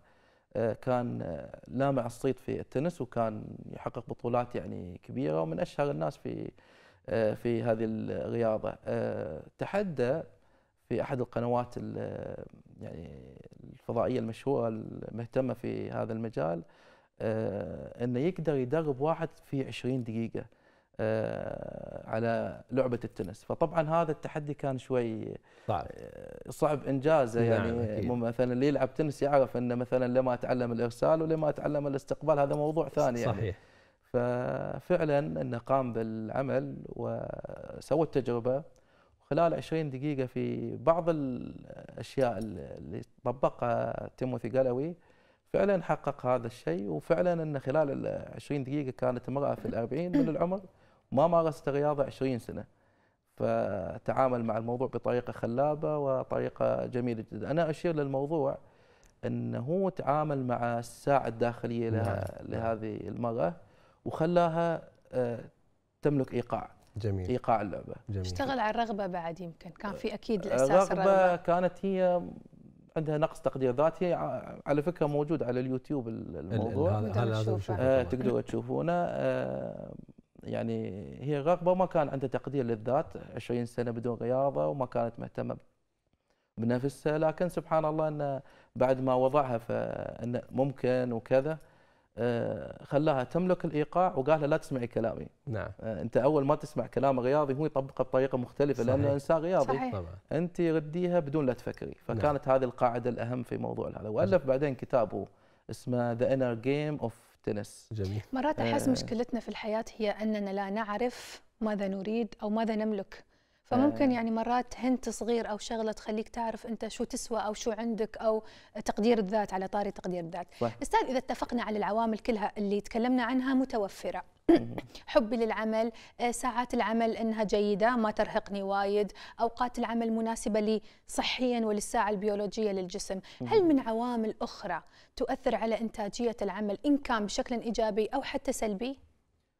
آه، كان آه، لامع الصيت في التنس وكان يحقق بطولات يعني كبيره ومن اشهر الناس في آه، في هذه الرياضه تحدى في احد القنوات يعني الفضائيه المشهوره المهتمه في هذا المجال انه يقدر يدرب واحد في 20 دقيقه آه، على لعبه التنس فطبعا هذا التحدي كان شوي صعب آه، صعب انجازه نعم، يعني نعم مثلا اللي يلعب تنس يعرف انه مثلا لما اتعلم الارسال ولما اتعلم الاستقبال هذا موضوع ثاني يعني. صحيح يعني ففعلا انه قام بالعمل وسوى التجربه خلال 20 دقيقه في بعض الاشياء اللي طبقها تيموثي جالوي فعلا حقق هذا الشيء وفعلا انه خلال ال 20 دقيقه كانت امراه في الأربعين من العمر ما مارست الرياضه 20 سنه فتعامل مع الموضوع بطريقه خلابه وطريقه جميله جدا انا اشير للموضوع انه هو تعامل مع الساعه الداخليه لها نعم. نعم. لهذه المراه وخلاها آه، تملك ايقاع جميل ايقاع اللعبه جميل. اشتغل على الرغبه بعد يمكن كان في اكيد آه، الاساس الرغبه, الرغبة. كانت هي عندها نقص تقدير ذاتي على فكره موجود على اليوتيوب الموضوع هذا تقدروا تشوفونه آه، يعني هي رغبه ما كان عندها تقدير للذات 20 سنه بدون رياضه وما كانت مهتمه بنفسها لكن سبحان الله ان بعد ما وضعها فان ممكن وكذا آه، خلاها تملك الايقاع وقال لها لا تسمعي كلامي نعم آه، انت اول ما تسمع كلام رياضي هو يطبقه بطريقه مختلفه صحيح. لانه انسان رياضي صحيح. طبعا. انت رديها بدون لا تفكري نعم. فكانت نعم. هذه القاعده الاهم في موضوع هذا والف بعدين كتابه اسمه ذا انر جيم اوف التنس جميل مرات احس آه. مشكلتنا في الحياه هي اننا لا نعرف ماذا نريد او ماذا نملك فممكن آه. يعني مرات هنت صغير او شغله تخليك تعرف انت شو تسوى او شو عندك او تقدير الذات على طاري تقدير الذات صح. استاذ اذا اتفقنا على العوامل كلها اللي تكلمنا عنها متوفره حبي للعمل آه، ساعات العمل انها جيده ما ترهقني وايد اوقات العمل مناسبه لي صحيا وللساعه البيولوجيه للجسم هل من عوامل اخرى تؤثر على انتاجيه العمل ان كان بشكل ايجابي او حتى سلبي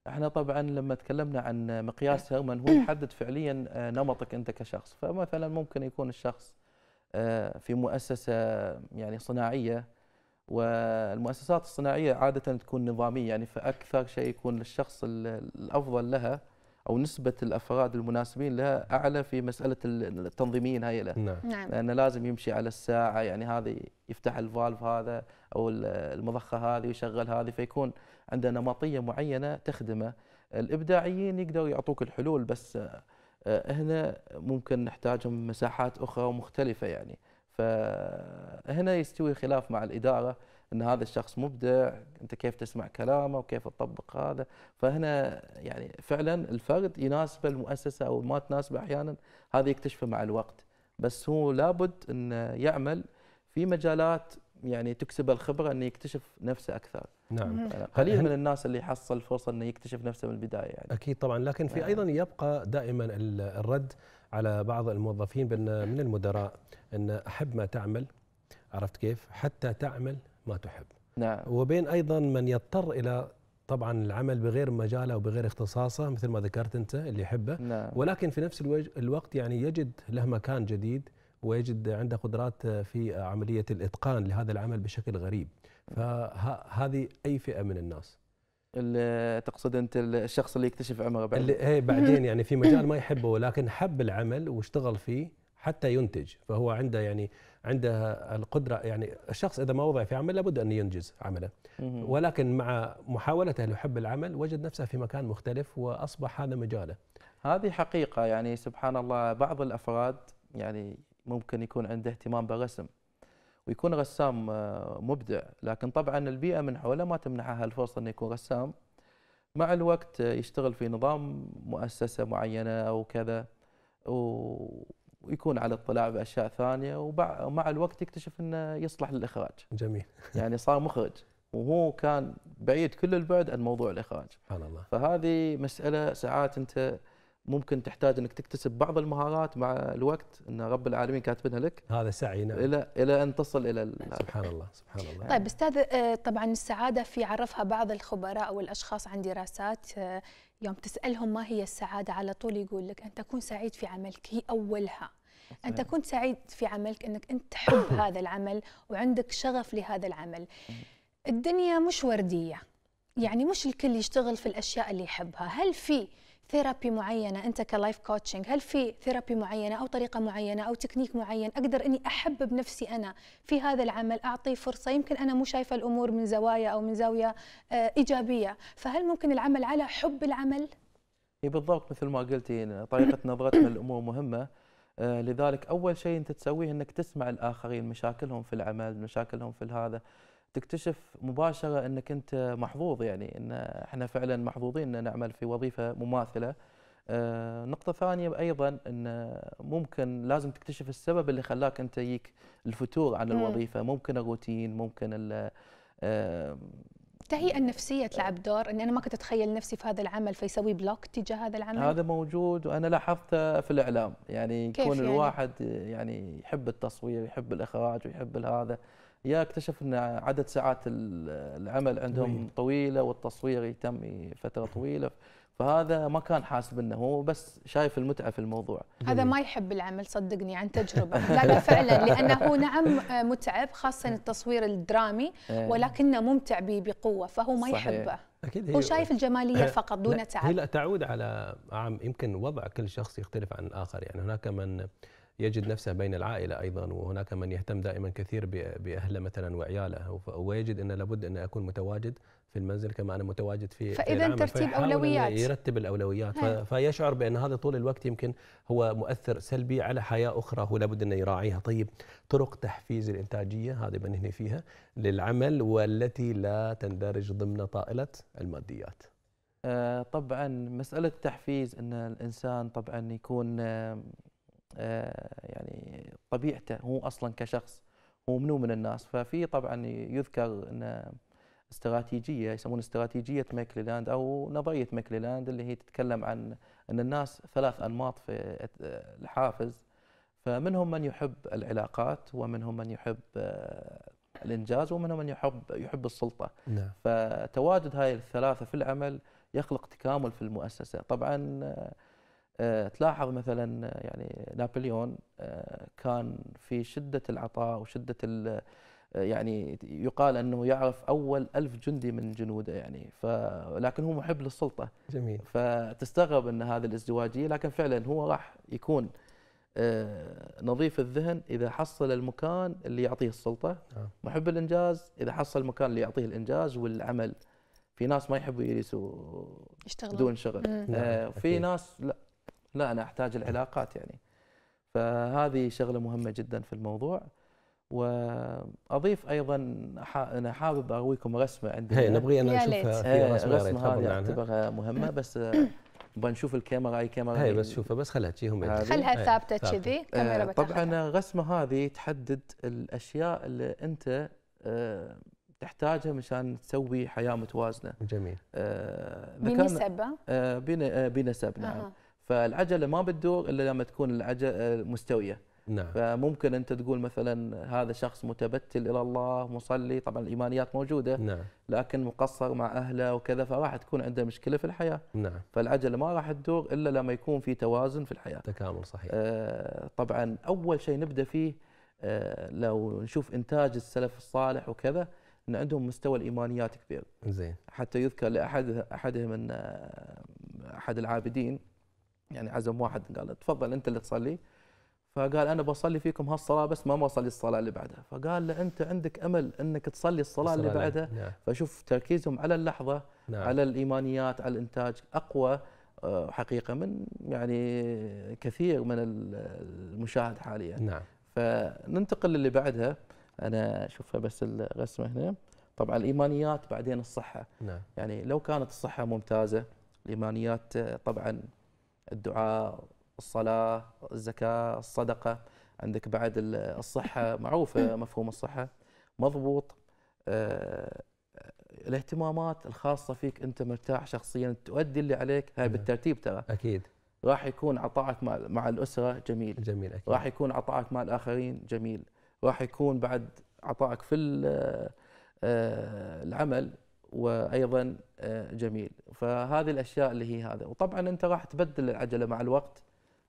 احنا طبعا لما تكلمنا عن مقياس يوما هو يحدد فعليا آه، نمطك انت كشخص فمثلا ممكن يكون الشخص آه، في مؤسسه يعني صناعيه والمؤسسات الصناعيه عاده تكون نظاميه يعني فاكثر شيء يكون للشخص الافضل لها او نسبه الافراد المناسبين لها اعلى في مساله التنظيميين هاي له نعم. نعم. لانه لازم يمشي على الساعه يعني هذه يفتح الفالف هذا او المضخه هذه ويشغل هذه فيكون عنده نمطيه معينه تخدمه الابداعيين يقدروا يعطوك الحلول بس آه، هنا ممكن نحتاجهم مساحات اخرى ومختلفه يعني فهنا يستوي خلاف مع الاداره ان هذا الشخص مبدع انت كيف تسمع كلامه وكيف تطبق هذا فهنا يعني فعلا الفرد يناسبه المؤسسه او ما تناسبه احيانا هذا يكتشفه مع الوقت بس هو لابد انه يعمل في مجالات يعني تكسب الخبره انه يكتشف نفسه اكثر نعم يعني قليل من الناس اللي حصل فرصه انه يكتشف نفسه من البدايه يعني اكيد طبعا لكن في نعم. ايضا يبقى دائما الرد على بعض الموظفين من المدراء ان احب ما تعمل عرفت كيف حتى تعمل ما تحب نعم. وبين أيضا من يضطر إلى طبعا العمل بغير مجاله وبغير اختصاصه مثل ما ذكرت أنت اللي يحبه نعم. ولكن في نفس الوقت يعني يجد له مكان جديد ويجد عنده قدرات في عملية الإتقان لهذا العمل بشكل غريب فهذه أي فئة من الناس تقصد انت الشخص اللي يكتشف عمره بعدين اللي إيه، بعدين يعني في مجال ما يحبه ولكن حب العمل واشتغل فيه حتى ينتج فهو عنده يعني عندها القدرة يعني الشخص إذا ما وضع في عمل لابد أن ينجز عمله ولكن مع محاولته لحب العمل وجد نفسه في مكان مختلف وأصبح هذا مجاله هذه حقيقة يعني سبحان الله بعض الأفراد يعني ممكن يكون عنده اهتمام بالرسم ويكون رسام آه، مبدع لكن طبعا البيئة من حوله ما تمنحه الفرصة أنه يكون رسام مع الوقت يشتغل في نظام مؤسسة معينة أو كذا ويكون على اطلاع باشياء ثانيه ومع الوقت يكتشف انه يصلح للاخراج. جميل. يعني صار مخرج وهو كان بعيد كل البعد عن موضوع الاخراج. سبحان الله. فهذه مساله ساعات انت ممكن تحتاج انك تكتسب بعض المهارات مع الوقت ان رب العالمين كاتبها لك هذا سعي نعم الى الى ان تصل الى سبحان الله سبحان الله طيب استاذ آه، طبعا السعاده في عرفها بعض الخبراء او الاشخاص عن دراسات آه، يوم تسألهم ما هي السعادة على طول يقول لك أن تكون سعيد في عملك هي أولها أن تكون سعيد في عملك أنك أنت تحب هذا العمل وعندك شغف لهذا العمل الدنيا مش وردية يعني مش الكل يشتغل في الأشياء اللي يحبها هل في ثيرابي معينه انت كلايف كوتشنج هل في ثيرابي معينه او طريقه معينه او تكنيك معين اقدر اني احبب نفسي انا في هذا العمل اعطيه فرصه يمكن انا مو شايفه الامور من زوايا او من زاويه آه، ايجابيه فهل ممكن العمل على حب العمل اي بالضبط مثل ما قلتي طريقه نظرتنا للامور مهمه آه، لذلك اول شيء انت تسويه انك تسمع الاخرين مشاكلهم في العمل مشاكلهم في هذا تكتشف مباشره انك انت محظوظ يعني ان احنا فعلا محظوظين ان نعمل في وظيفه مماثله آه، نقطة ثانية أيضا أن ممكن لازم تكتشف السبب اللي خلاك أنت يجيك الفتور عن الوظيفة ممكن الروتين ممكن ال التهيئة آه، النفسية تلعب دور أني أنا ما كنت أتخيل نفسي في هذا العمل فيسوي بلوك تجاه هذا العمل هذا موجود وأنا لاحظته في الإعلام يعني يكون يعني؟ الواحد يعني يحب التصوير يحب الإخراج ويحب هذا يا اكتشف ان عدد ساعات العمل عندهم طويله والتصوير يتم فتره طويله فهذا ما كان حاسب انه هو بس شايف المتعه في الموضوع هذا ما يحب العمل صدقني عن تجربه لا فعلا لانه نعم متعب خاصه التصوير الدرامي إيه. ولكنه ممتع بقوه فهو ما صحيح. يحبه أكيد هو شايف الجماليه فقط دون تعب هي لا تعود على يمكن وضع كل شخص يختلف عن الاخر يعني هناك من يجد نفسه بين العائلة أيضا وهناك من يهتم دائما كثير بأهله مثلا وعياله ويجد أنه لابد أن أكون متواجد في المنزل كما أنا متواجد في فإذا ترتيب أولويات يرتب الأولويات هاي. نعم. فيشعر بأن هذا طول الوقت يمكن هو مؤثر سلبي على حياة أخرى هو لابد أنه يراعيها طيب طرق تحفيز الإنتاجية هذه بنهني فيها للعمل والتي لا تندرج ضمن طائلة الماديات آه، طبعا مسألة تحفيز أن الإنسان طبعا يكون آه، آه، يعني طبيعته هو اصلا كشخص هو منو من الناس ففي طبعا يذكر ان استراتيجيه يسمون استراتيجيه ماكليلاند او نظريه ماكليلاند اللي هي تتكلم عن ان الناس ثلاث انماط في الحافز فمنهم من يحب العلاقات ومنهم من يحب آه، الانجاز ومنهم من يحب يحب السلطه نعم. فتواجد هاي الثلاثه في العمل يخلق تكامل في المؤسسه طبعا آه، آه، تلاحظ مثلا آه، يعني نابليون آه، كان في شده العطاء وشده يعني يقال انه يعرف اول ألف جندي من جنوده يعني ف لكن هو محب للسلطه جميل فتستغرب ان هذه الازدواجيه لكن فعلا هو راح يكون نظيف الذهن اذا حصل المكان اللي يعطيه السلطه نعم. محب الانجاز اذا حصل المكان اللي يعطيه الانجاز والعمل في ناس ما يحبوا يجلسوا دون بدون شغل نعم، آه في ناس لا لا انا احتاج العلاقات يعني فهذه شغله مهمه جدا في الموضوع واضيف ايضا انا حابب ارويكم رسمه عندي هي نبغي انا نشوفها في رسمه هذه اعتبرها مهمه بس بنشوف الكاميرا اي كاميرا هي بس شوفها بس خلها تجيهم خلها إيه، ثابته كذي آه، طبعا الرسمه هذه تحدد الاشياء اللي انت آه، تحتاجها مشان تسوي حياه متوازنه جميل آه بنسب آه،, آه بنسب نعم آه فالعجله ما بتدور الا لما تكون العجله آه، مستويه نعم. فممكن انت تقول مثلا هذا شخص متبتل الى الله مصلي طبعا الايمانيات موجوده نعم. لكن مقصر مع اهله وكذا فراح تكون عنده مشكله في الحياه نعم. فالعجله ما راح تدور الا لما يكون في توازن في الحياه تكامل صحيح آه طبعا اول شيء نبدا فيه آه لو نشوف انتاج السلف الصالح وكذا ان عندهم مستوى الايمانيات كبير زين حتى يذكر لاحد احدهم ان آه، احد العابدين يعني عزم واحد قال تفضل انت اللي تصلي فقال انا بصلي فيكم هالصلاه بس ما بصلي الصلاه اللي بعدها فقال له انت عندك امل انك تصلي الصلاه اللي بعدها نعم. فشوف تركيزهم على اللحظه نعم. على الايمانيات على الانتاج اقوى آه، حقيقه من يعني كثير من المشاهد حاليا نعم فننتقل للي بعدها انا اشوفها بس الرسمه هنا طبعا الايمانيات بعدين الصحه نعم. يعني لو كانت الصحه ممتازه الايمانيات آه، طبعا الدعاء الصلاة الزكاة الصدقة عندك بعد الصحة معروفة مفهوم الصحة مضبوط آه، الاهتمامات الخاصة فيك أنت مرتاح شخصيا تؤدي اللي عليك هاي نعم. بالترتيب ترى أكيد راح يكون عطائك مع, مع الأسرة جميل جميل أكيد راح يكون عطائك مع الآخرين جميل راح يكون بعد عطائك في آه، العمل وايضا آه، جميل فهذه الاشياء اللي هي هذا وطبعا انت راح تبدل العجله مع الوقت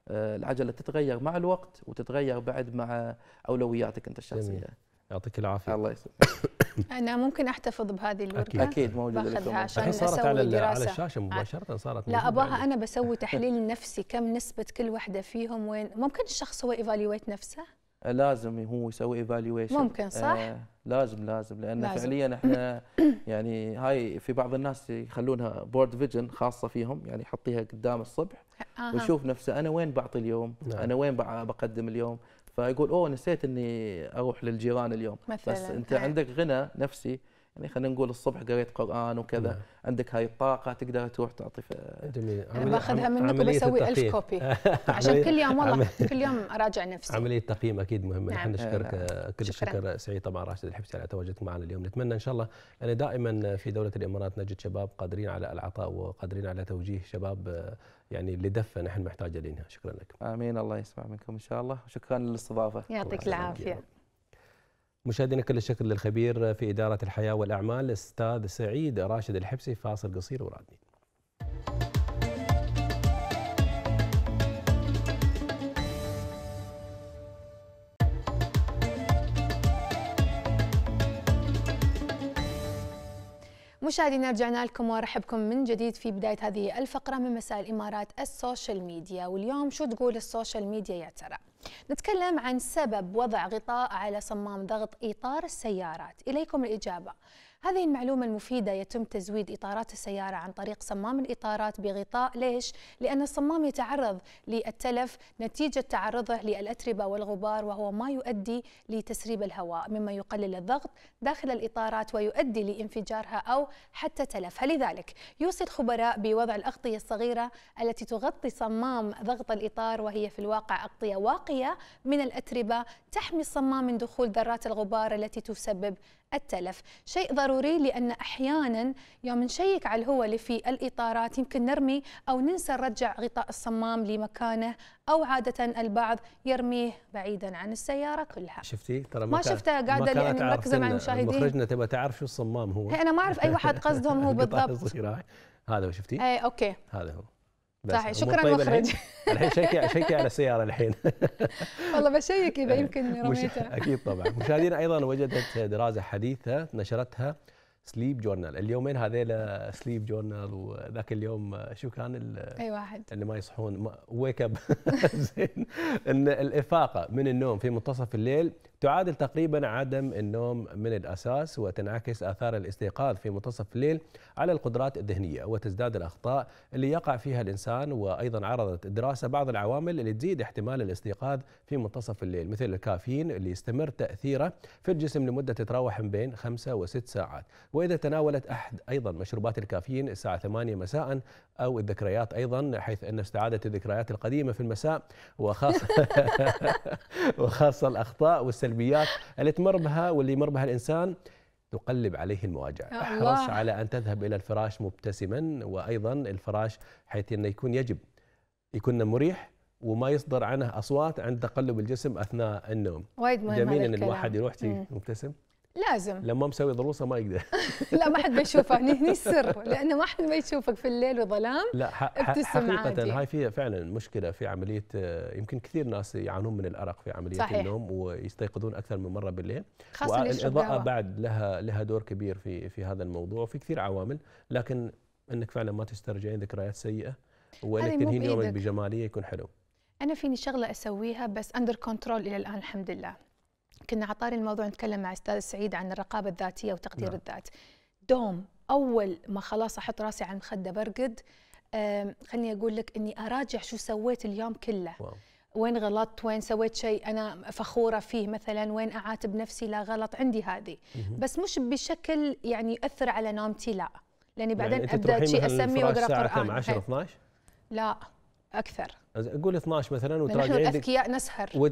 آه، العجله تتغير مع الوقت وتتغير بعد مع اولوياتك انت الشخصيه جميل. يعطيك العافيه الله يسلمك انا ممكن احتفظ بهذه الورقه اكيد, موجوده باخذها عشان صارت على دراسة. على الشاشه مباشره صارت لا اباها انا بسوي تحليل نفسي كم نسبه كل وحده فيهم وين ممكن الشخص هو ايفالويت نفسه لازم هو يسوي ايفالويشن ممكن صح؟ آه لازم لازم لان لازم. فعليا احنا يعني هاي في بعض الناس يخلونها بورد فيجن خاصه فيهم يعني يحطيها قدام الصبح آه. ويشوف نفسه انا وين بعطي اليوم؟ نعم. انا وين بقدم اليوم؟ فيقول اوه نسيت اني اروح للجيران اليوم مثلا. بس انت آه. عندك غنى نفسي يعني خلينا نقول الصبح قريت قران وكذا مم. نعم. عندك هاي الطاقه تقدر تروح تعطي ف... جميل انا باخذها منك وبسوي ألف كوبي عشان كل يوم والله كل يوم اراجع نفسي عمليه التقييم اكيد مهمه نعم. نشكرك آه كل الشكر سعيد طبعا راشد الحبسي على تواجدك معنا اليوم نتمنى ان شاء الله ان يعني دائما في دوله الامارات نجد شباب قادرين على العطاء وقادرين على توجيه شباب يعني اللي دفه نحن محتاجه شكرا لك امين الله يسمع منكم ان شاء الله وشكرا للاستضافه يعطيك العافيه مشاهدينا كل الشكر للخبير في إدارة الحياة والأعمال الأستاذ سعيد راشد الحبسي فاصل قصير ورادني مشاهدينا رجعنا لكم وارحبكم من جديد في بدايه هذه الفقره من مساء الامارات السوشيال ميديا واليوم شو تقول السوشيال ميديا يا ترى؟ نتكلم عن سبب وضع غطاء على صمام ضغط إطار السيارات إليكم الإجابة هذه المعلومة المفيدة يتم تزويد إطارات السيارة عن طريق صمام الإطارات بغطاء ليش؟ لأن الصمام يتعرض للتلف نتيجة تعرضه للأتربة والغبار وهو ما يؤدي لتسريب الهواء مما يقلل الضغط داخل الإطارات ويؤدي لانفجارها أو حتى تلفها لذلك يوصي الخبراء بوضع الأغطية الصغيرة التي تغطي صمام ضغط الإطار وهي في الواقع أغطية واقية من الأتربة تحمي الصمام من دخول ذرات الغبار التي تسبب التلف شيء ضروري لأن أحيانا يوم نشيك على الهواء اللي في الإطارات يمكن نرمي أو ننسى نرجع غطاء الصمام لمكانه أو عادة البعض يرميه بعيدا عن السيارة كلها شفتي ترى ما, شفتها شفته قاعدة لأني مركزة مع المشاهدين مخرجنا تبى تعرف شو الصمام هو إيه، أنا ما أعرف أي واحد قصدهم هو بالضبط هذا هو شفتي؟ أي أوكي هذا هو صحيح شكرا مخرج طيب الحين شيكي شيكي على السياره الحين والله بشيك اذا يمكن رميتها اكيد طبعا مشاهدينا ايضا وجدت دراسه حديثه نشرتها سليب جورنال اليومين هذيلا سليب جورنال وذاك اليوم شو كان اي واحد اللي ما يصحون ويك اب زين ان الافاقه من النوم في منتصف الليل تعادل تقريبا عدم النوم من الأساس وتنعكس آثار الاستيقاظ في منتصف الليل على القدرات الذهنية وتزداد الأخطاء اللي يقع فيها الإنسان وأيضا عرضت الدراسة بعض العوامل اللي تزيد احتمال الاستيقاظ في منتصف الليل مثل الكافيين اللي يستمر تأثيره في الجسم لمدة تتراوح من بين خمسة وست ساعات وإذا تناولت أحد أيضا مشروبات الكافيين الساعة 8 مساء أو الذكريات أيضا حيث أن استعادة الذكريات القديمة في المساء وخاصة وخاصة الأخطاء والسلبيات اللي تمر بها واللي يمر بها الإنسان تقلب عليه المواجع احرص على أن تذهب إلى الفراش مبتسما وأيضا الفراش حيث أنه يكون يجب يكون مريح وما يصدر عنه اصوات عند تقلب الجسم اثناء النوم وايد مهم جميل ان الواحد يروح مبتسم لازم لما مسوي ضروسه ما يقدر لا ما حد بيشوفه هني السر لانه ما حد ما يشوفك في الليل وظلام لا حقيقه عادي. هاي فيها فعلا مشكله في عمليه يمكن كثير ناس يعانون من الارق في عمليه صحيح. النوم ويستيقظون اكثر من مره بالليل خاصه الاضاءه بعد لها لها دور كبير في في هذا الموضوع وفي كثير عوامل لكن انك فعلا ما تسترجعين ذكريات سيئه وانك تنهين يومك بجماليه يكون حلو انا فيني شغله اسويها بس اندر كنترول الى الان الحمد لله كنا على طاري الموضوع نتكلم مع استاذ سعيد عن الرقابه الذاتيه وتقدير نعم. الذات دوم اول ما خلاص احط راسي على المخده برقد خليني اقول لك اني اراجع شو سويت اليوم كله واو. وين غلطت وين سويت شيء انا فخوره فيه مثلا وين اعاتب نفسي لا غلط عندي هذه بس مش بشكل يعني يؤثر على نومتي لا لاني يعني بعدين يعني ابدا شيء اسمي واقرا قران 10 12 لا اكثر قول 12 مثلا وتراجعين نحن الاذكياء نسهر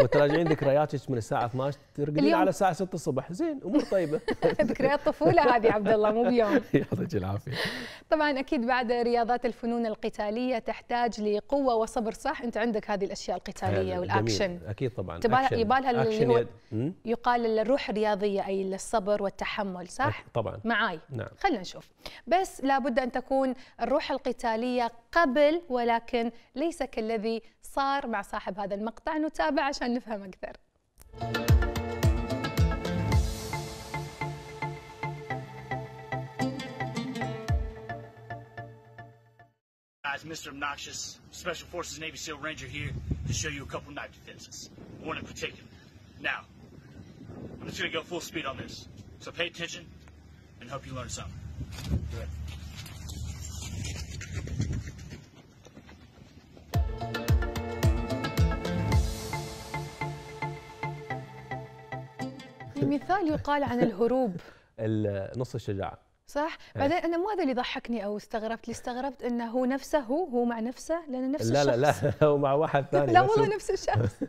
وتراجعين ذكرياتك من الساعه 12 ترقدين على الساعه 6 الصبح زين امور طيبه ذكريات طفوله هذه عبد الله مو بيوم يعطيك العافيه طبعا اكيد بعد رياضات الفنون القتاليه تحتاج لقوه وصبر صح انت عندك هذه الاشياء القتاليه والاكشن اكيد طبعا يبالها اللي يقال الروح الرياضيه اي الصبر والتحمل صح طبعا معاي نعم خلينا نشوف بس لابد ان تكون الروح القتاليه قبل ولكن ليس كالذي صار مع صاحب هذا المقطع نتابع عشان نفهم أكثر Guys, Mr. Obnoxious, Special Forces Navy SEAL Ranger here to show you a couple knife defenses, one in particular. Now, I'm just going to go full speed on this, so pay attention and hope you learn something. Good. مثال يقال عن الهروب نص الشجاعه صح إيه. بعدين انا مو هذا اللي ضحكني او استغربت اللي استغربت انه هو نفسه هو هو مع نفسه لان نفس لا الشخص لا لا هو مع واحد ثاني لا والله نفس الشخص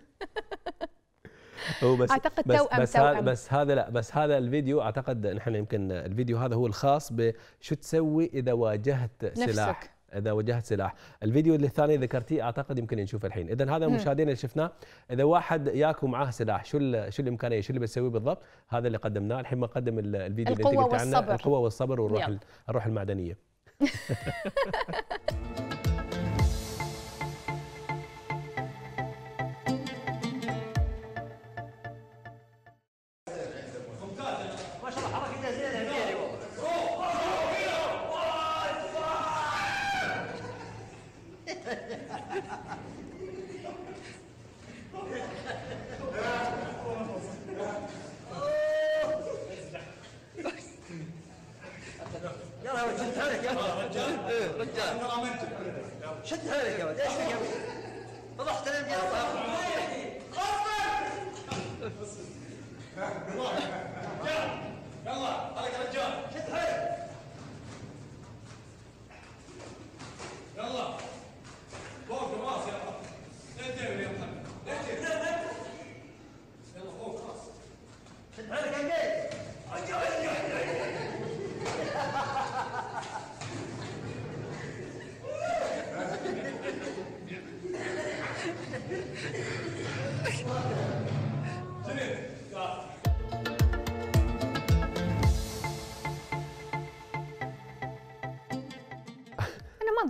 هو بس اعتقد بس توأم بس, توأم. بس هذا لا بس هذا الفيديو اعتقد نحن يمكن الفيديو هذا هو الخاص بشو تسوي اذا واجهت سلاح نفسك. اذا وجهت سلاح الفيديو الثاني ذكرتيه اعتقد يمكن نشوفه الحين اذا هذا المشاهدين اللي شفناه اذا واحد ياكو معاه سلاح شو شو الامكانيه شو اللي بتسويه بالضبط هذا اللي قدمناه الحين ما قدم الفيديو اللي انت قلت عنه القوه والصبر والروح الروح المعدنيه يلا يلا خليك رجال فوق راس يلا للدوري فوق راس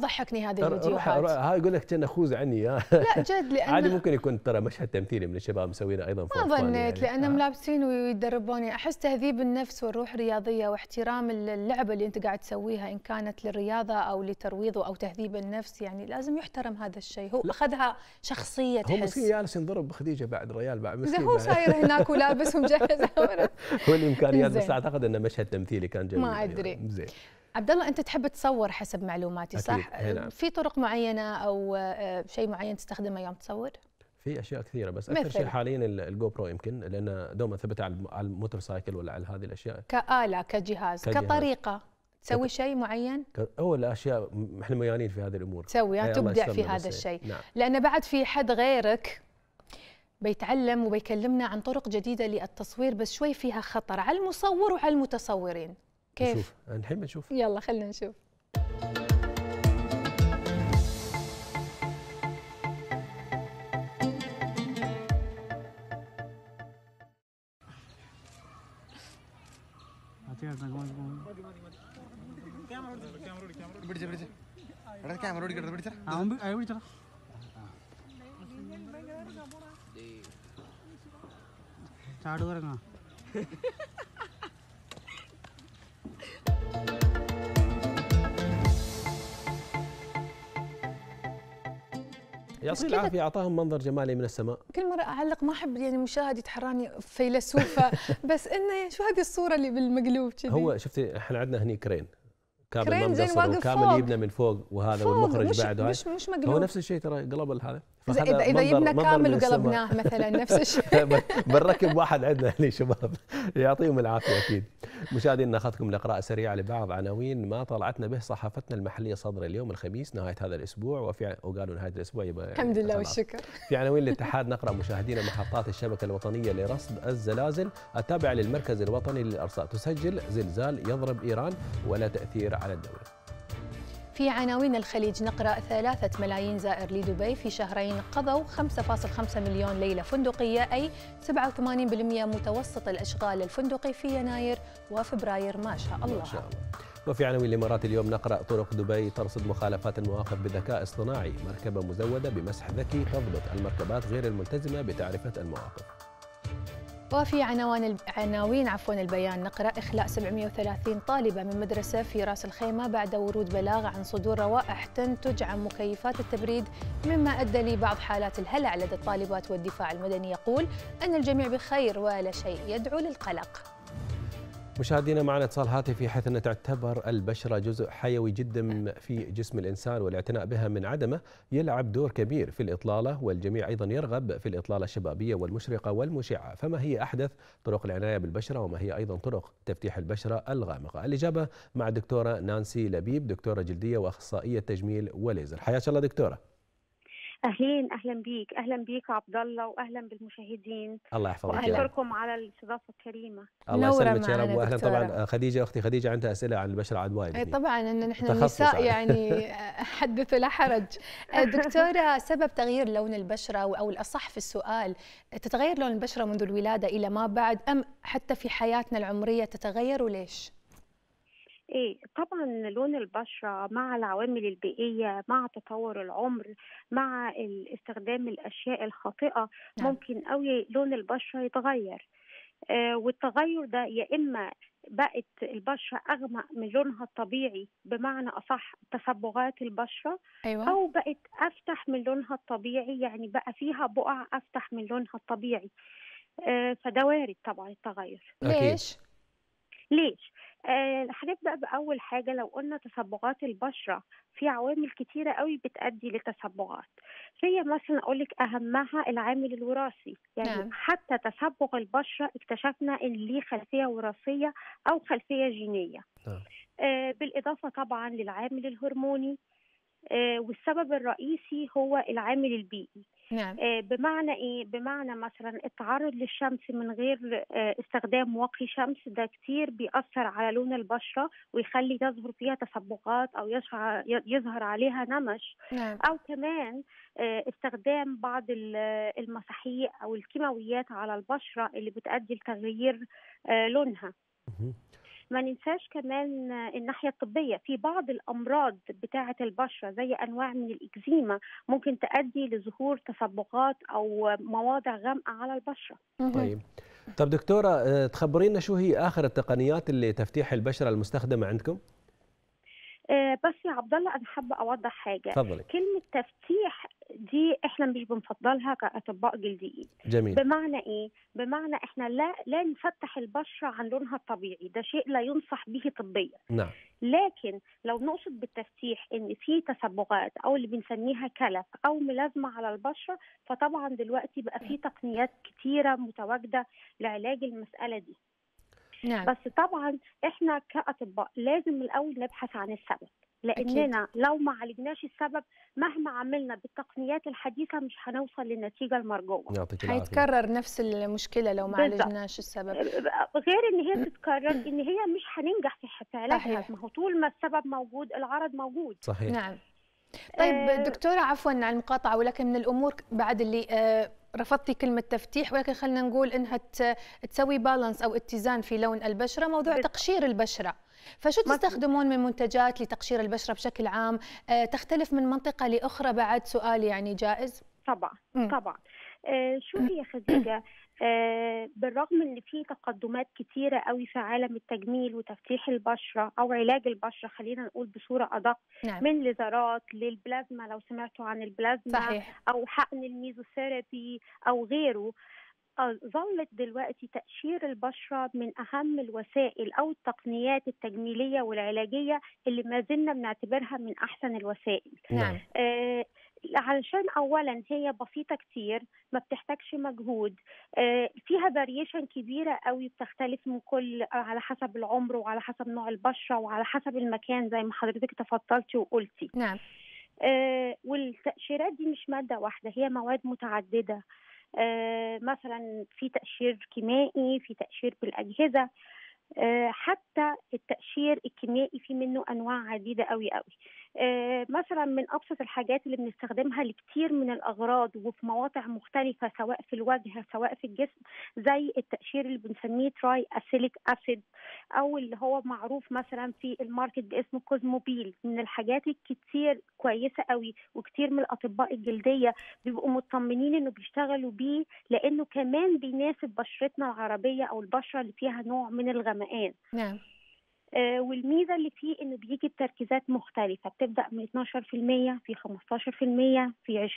تضحكني هذه الفيديوهات هاي يقول لك كنا خوز عني لا جد لان عادي ممكن يكون ترى مشهد تمثيلي من الشباب مسوينه ايضا ما ظنيت يعني. لانهم آه. لابسين ويدربوني احس تهذيب النفس والروح الرياضيه واحترام اللعبه اللي انت قاعد تسويها ان كانت للرياضه او لترويض او تهذيب النفس يعني لازم يحترم هذا الشيء هو اخذها شخصيه تحس هو مسكين جالس ينضرب بخديجه بعد ريال بعد مسكين هو صاير هناك ولابس جاهز هو الامكانيات بس اعتقد انه مشهد تمثيلي كان جميل ما ادري يعني، زين عبد الله انت تحب تصور حسب معلوماتي أكيد. صح؟ إيه، نعم. في طرق معينه او آه، شيء معين تستخدمه يوم تصور؟ في اشياء كثيره بس اكثر شيء حاليا الجو برو يمكن لان دوما ثبت على الموتور سايكل ولا على هذه الاشياء كاله كجهاز, كجهاز. كطريقه تسوي كت... شيء معين؟ هو الاشياء احنا ميانين في هذه الامور تسوي يعني إيه، تبدع في هذا الشيء نعم. لان بعد في حد غيرك بيتعلم وبيكلمنا عن طرق جديده للتصوير بس شوي فيها خطر على المصور وعلى المتصورين كيف؟ نشوف الحين بنشوف يلا خلينا نشوف പിടിച്ച പിടിച്ച എടാ ക്യാമറ ഓടിക്കട്ടെ പിടിച്ച അയ പിടിച്ചടാ ചാടുകറങ്ങാ يعطيه العافيه اعطاهم منظر جمالي من السماء كل مره اعلق ما احب يعني مشاهد يتحراني فيلسوفه بس انه يعني شو هذه الصوره اللي بالمقلوب كذي هو شفتي احنا عندنا هني كرين كامل كرين زين واقف كامل يبنى من فوق وهذا فوق والمخرج بعده مش مش مقلوب هو نفس الشيء ترى قلب هذا اذا اذا جبنا كامل وقلبناه مثلا نفس الشيء بنركب واحد عندنا هنا شباب يعطيهم العافيه اكيد مشاهدينا اخذكم لقراءه سريعه لبعض عناوين ما طلعتنا به صحافتنا المحليه صدر اليوم الخميس نهايه هذا الاسبوع وفي وقالوا نهايه الاسبوع يبقى يعني الحمد لله والشكر في عناوين الاتحاد نقرا مشاهدينا محطات الشبكه الوطنيه لرصد الزلازل التابعه للمركز الوطني للارصاد تسجل زلزال يضرب ايران ولا تاثير على الدوله في عناوين الخليج نقرأ ثلاثة ملايين زائر لدبي في شهرين قضوا 5.5 مليون ليلة فندقية أي 87% متوسط الأشغال الفندقي في يناير وفبراير ما شاء الله, ما شاء الله. وفي عناوين الامارات اليوم نقرا طرق دبي ترصد مخالفات المواقف بذكاء اصطناعي، مركبه مزوده بمسح ذكي تضبط المركبات غير الملتزمه بتعرفه المواقف. وفي عناوين عناوين عفوا البيان نقرا اخلاء 730 طالبه من مدرسه في راس الخيمه بعد ورود بلاغ عن صدور روائح تنتج عن مكيفات التبريد مما ادى لبعض حالات الهلع لدى الطالبات والدفاع المدني يقول ان الجميع بخير ولا شيء يدعو للقلق. مشاهدينا معنا اتصال هاتفي حيث أن تعتبر البشرة جزء حيوي جدا في جسم الإنسان والاعتناء بها من عدمه يلعب دور كبير في الإطلالة والجميع أيضا يرغب في الإطلالة الشبابية والمشرقة والمشعة فما هي أحدث طرق العناية بالبشرة وما هي أيضا طرق تفتيح البشرة الغامقة الإجابة مع الدكتوره نانسي لبيب دكتورة جلدية وأخصائية تجميل وليزر حياك الله دكتورة اهلين اهلا بيك اهلا بيك عبد الله واهلا بالمشاهدين الله يحفظك واشكركم على الاستضافه الكريمه الله يسلمك يا رب واهلا طبعا خديجه اختي خديجه عندها اسئله عن البشره العدواني اي طبعا ان نحن النساء يعني حدث لا حرج آه، دكتوره سبب تغيير لون البشره او الاصح في السؤال تتغير لون البشره منذ الولاده الى ما بعد ام حتى في حياتنا العمريه تتغير وليش؟ ايه طبعا لون البشره مع العوامل البيئيه مع تطور العمر مع استخدام الاشياء الخاطئه نعم. ممكن أوي لون البشره يتغير آه والتغير ده يا اما بقت البشره اغمق من لونها الطبيعي بمعنى اصح تصبغات البشره أيوة. او بقت افتح من لونها الطبيعي يعني بقى فيها بقع افتح من لونها الطبيعي آه فده وارد طبعا التغير ليش ليش آه هنبدا باول حاجه لو قلنا تصبغات البشره في عوامل كتيره قوي بتؤدي لتصبغات هي مثلا اقول لك اهمها العامل الوراثي يعني نعم. حتى تصبغ البشره اكتشفنا ان ليه خلفيه وراثيه او خلفيه جينيه نعم. آه بالاضافه طبعا للعامل الهرموني آه والسبب الرئيسي هو العامل البيئي نعم. آه، بمعنى ايه بمعنى مثلا التعرض للشمس من غير آه، استخدام واقي شمس ده كتير بيأثر على لون البشره ويخلي يظهر فيها تصبغات او يظهر عليها نمش نعم. او كمان آه، استخدام بعض المساحيق او الكيماويات على البشره اللي بتؤدي لتغيير لونها ما ننساش كمان الناحيه الطبيه في بعض الامراض بتاعه البشره زي انواع من الاكزيما ممكن تؤدي لظهور تصبغات او مواضع غامقه على البشره طيب طب دكتوره آه، تخبرينا شو هي اخر التقنيات اللي تفتيح البشره المستخدمه عندكم آه، بس يا عبد الله انا حابه اوضح حاجه فضلي. كلمه تفتيح دي احنا مش بنفضلها كاطباء جلديين جميل بمعنى ايه بمعنى احنا لا لا نفتح البشره عن لونها الطبيعي ده شيء لا ينصح به طبيا نعم لكن لو نقصد بالتفتيح ان في تصبغات او اللي بنسميها كلف او ملازمه على البشره فطبعا دلوقتي بقى في تقنيات كتيره متواجده لعلاج المساله دي نعم. بس طبعا احنا كاطباء لازم من الاول نبحث عن السبب لاننا أكيد. لو ما عالجناش السبب مهما عملنا بالتقنيات الحديثه مش هنوصل للنتيجه المرجوه هيتكرر نفس المشكله لو ما عالجناش السبب آه، آه، غير ان هي تتكرر ان هي مش هننجح في علاجها ما هو طول ما السبب موجود العرض موجود صحيح نعم طيب آه. دكتوره عفوا عن المقاطعه ولكن من الامور بعد اللي آه، رفضتي كلمة تفتيح ولكن خلينا نقول انها تسوي بالانس او اتزان في لون البشرة موضوع تقشير البشرة فشو تستخدمون من منتجات لتقشير البشرة بشكل عام آه، تختلف من منطقة لأخرى بعد سؤال يعني جائز طبعا طبعا شو هي خديجة آه، بالرغم ان في تقدمات كتيره قوي في عالم التجميل وتفتيح البشره او علاج البشره خلينا نقول بصوره ادق نعم. من ليزرات للبلازما لو سمعتوا عن البلازما صحيح. او حقن الميزوثيرابي او غيره ظلت دلوقتي تقشير البشره من اهم الوسائل او التقنيات التجميليه والعلاجيه اللي ما زلنا بنعتبرها من احسن الوسائل نعم. آه علشان اولا هي بسيطه كتير ما بتحتاجش مجهود آه فيها فاريشن كبيره قوي بتختلف من كل على حسب العمر وعلى حسب نوع البشره وعلى حسب المكان زي ما حضرتك تفضلتي وقلتي نعم آه والتأشيرات دي مش مادة واحدة هي مواد متعددة آه، مثلا في تأشير كيميائي في تأشير بالأجهزة آه، حتى التأشير الكيميائي في منه أنواع عديدة قوي قوي آه، مثلا من ابسط الحاجات اللي بنستخدمها لكتير من الاغراض وفي مواضع مختلفه سواء في الوجه سواء في الجسم زي التقشير اللي بنسميه تراي اسيليك اسيد او اللي هو معروف مثلا في الماركت باسمه كوزموبيل من الحاجات الكتير كويسه قوي وكتير من الاطباء الجلديه بيبقوا مطمنين انه بيشتغلوا بيه لانه كمان بيناسب بشرتنا العربيه او البشره اللي فيها نوع من الغمقان نعم آه، والميزه اللي فيه انه بيجي بتركيزات مختلفه بتبدا من 12% في 15% في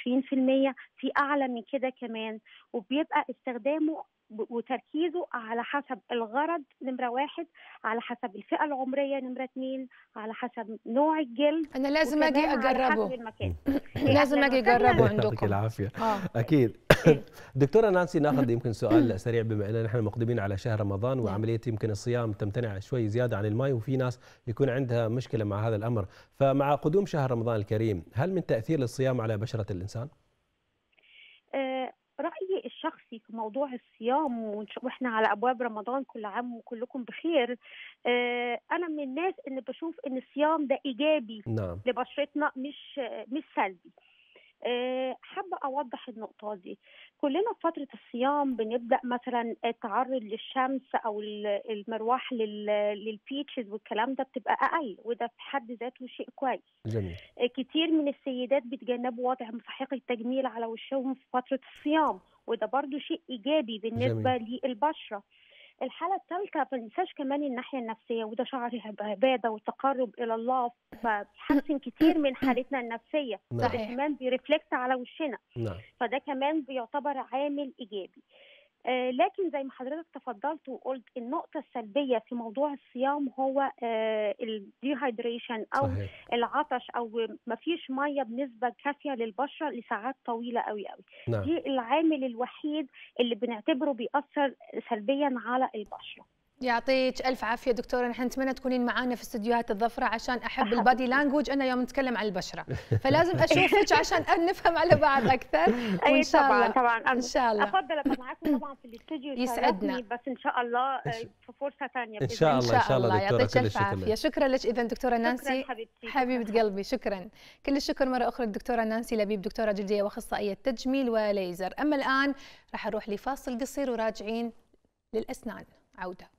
20% في اعلى من كده كمان وبيبقى استخدامه وتركيزه على حسب الغرض نمره واحد على حسب الفئه العمريه نمره اثنين على حسب نوع الجلد انا لازم اجي اجربه لازم اجي اجربه عندكم يعطيك العافيه آه. اكيد دكتوره نانسي ناخذ يمكن سؤال سريع بما اننا نحن مقدمين على شهر رمضان نعم. وعمليه يمكن الصيام تمتنع شوي زياده عن الماء وفي ناس يكون عندها مشكله مع هذا الامر فمع قدوم شهر رمضان الكريم هل من تاثير للصيام على بشره الانسان؟ آه، في موضوع الصيام واحنا على ابواب رمضان كل عام وكلكم بخير آه، انا من الناس اللي بشوف ان الصيام ده ايجابي نعم. لبشرتنا مش مش سلبي آه، حابة أوضح النقطة دي كلنا في فترة الصيام بنبدأ مثلا التعرض للشمس أو المروح للبيتشز والكلام ده بتبقى أقل وده في حد ذاته شيء كويس جميل. آه، كتير من السيدات بيتجنبوا وضع مساحيق التجميل على وشهم في فترة الصيام وده برضو شيء إيجابي بالنسبة جميل. للبشرة الحالة الثالثة ما تنساش كمان الناحية النفسية وده شعر العباده وتقرب إلى الله فبيحسن كتير من حالتنا النفسية صحيح. نعم. كمان بيرفلكت على وشنا نعم. فده كمان بيعتبر عامل إيجابي آه، لكن زي ما حضرتك تفضلت وقلت النقطة السلبية في موضوع الصيام هو آه، الديهايدريشن أو صحيح. العطش أو مفيش مية بنسبة كافية للبشرة لساعات طويلة قوي قوي نعم. دي العامل الوحيد اللي بنعتبره بيأثر سلبيا على البشرة يعطيك الف عافيه دكتوره نحن نتمنى تكونين معنا في استديوهات الظفره عشان احب البادي لانجوج انا يوم نتكلم عن البشره فلازم اشوفك عشان نفهم على بعض اكثر وان شاء الله طبعا طبعا ان شاء الله افضل ابقى معاكم طبعا في الاستديو يسعدنا بس ان شاء الله آه، في فرصه ثانيه ان شاء الله ان شاء الله يعطيك الف عافيه شكرا لك اذا دكتوره نانسي حبيبه قلبي شكرا كل الشكر مره اخرى للدكتوره نانسي لبيب دكتوره جلديه واخصائيه تجميل وليزر اما الان راح اروح لفاصل قصير وراجعين للاسنان عوده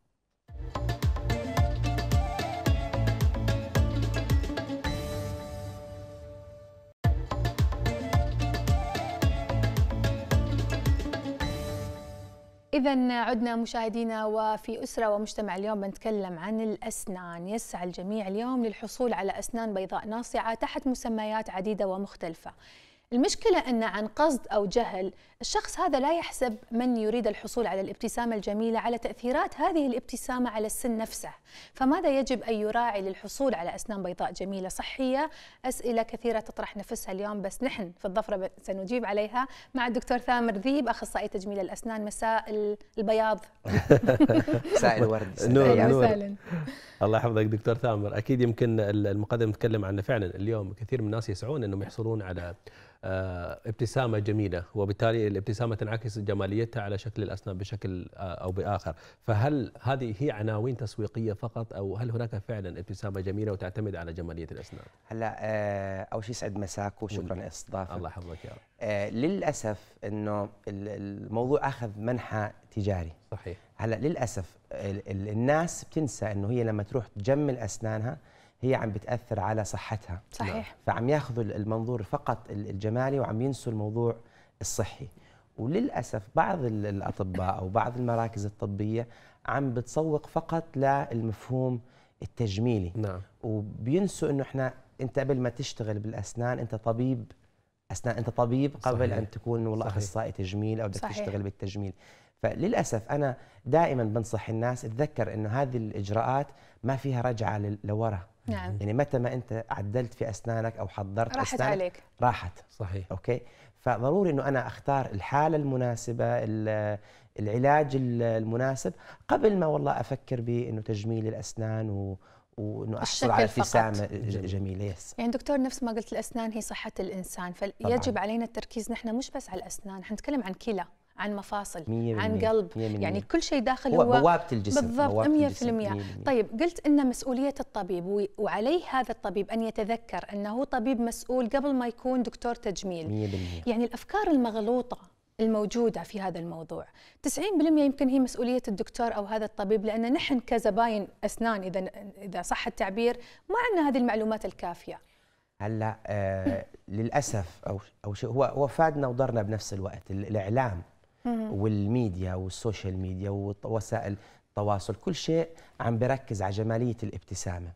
إذا عدنا مشاهدينا وفي أسرة ومجتمع اليوم بنتكلم عن الأسنان، يسعى الجميع اليوم للحصول على أسنان بيضاء ناصعة تحت مسميات عديدة ومختلفة. المشكلة أن عن قصد أو جهل الشخص هذا لا يحسب من يريد الحصول على الابتسامة الجميلة على تأثيرات هذه الابتسامة على السن نفسه فماذا يجب أن يراعي للحصول على أسنان بيضاء جميلة صحية أسئلة كثيرة تطرح نفسها اليوم بس نحن في الضفرة سنجيب عليها مع الدكتور ثامر ذيب أخصائي تجميل الأسنان مساء البياض مساء الورد نور نور الله يحفظك دكتور ثامر اكيد يمكن المقدم تكلم عنه فعلا اليوم كثير من الناس يسعون انهم يحصلون على آه، ابتسامه جميله وبالتالي الابتسامه تنعكس جماليتها على شكل الاسنان بشكل آه، او باخر فهل هذه هي عناوين تسويقيه فقط او هل هناك فعلا ابتسامه جميله وتعتمد على جماليه الاسنان هلا او آه، اول شيء يسعد مساك وشكرا استضافه الله يحفظك يا رب للاسف انه الموضوع اخذ منحى تجاري صحيح هلا للاسف الناس بتنسى انه هي لما تروح تجمل اسنانها هي عم بتاثر على صحتها صحيح نعم. فعم ياخذوا المنظور فقط الجمالي وعم ينسوا الموضوع الصحي وللاسف بعض الاطباء او بعض المراكز الطبيه عم بتسوق فقط للمفهوم التجميلي نعم وبينسوا انه احنا انت قبل ما تشتغل بالاسنان انت طبيب اسنان انت طبيب قبل صحيح. ان تكون والله اخصائي تجميل او بدك تشتغل بالتجميل فللاسف انا دائما بنصح الناس تذكر انه هذه الاجراءات ما فيها رجعه لورا نعم يعني متى ما انت عدلت في اسنانك او حضرت راحت أسنانك عليك راحت صحيح اوكي فضروري انه انا اختار الحاله المناسبه العلاج المناسب قبل ما والله افكر بانه تجميل الاسنان و وانه احصل على ابتسامه جميله يس يعني دكتور نفس ما قلت الاسنان هي صحه الانسان فيجب علينا التركيز نحن مش بس على الاسنان نحن نتكلم عن كلى عن مفاصل مية عن قلب مية يعني كل شيء داخل هو بوابه الجسم بالضبط 100% الجسم. طيب قلت ان مسؤوليه الطبيب وعليه هذا الطبيب ان يتذكر انه طبيب مسؤول قبل ما يكون دكتور تجميل 100% يعني الافكار المغلوطه الموجوده في هذا الموضوع 90% يمكن هي مسؤوليه الدكتور او هذا الطبيب لان نحن كزباين اسنان اذا اذا صح التعبير ما عندنا هذه المعلومات الكافيه هلا آه للاسف او او هو هو فادنا وضرنا بنفس الوقت الاعلام والميديا والسوشيال ميديا ووسائل التواصل كل شيء عم بركز على جماليه الابتسامه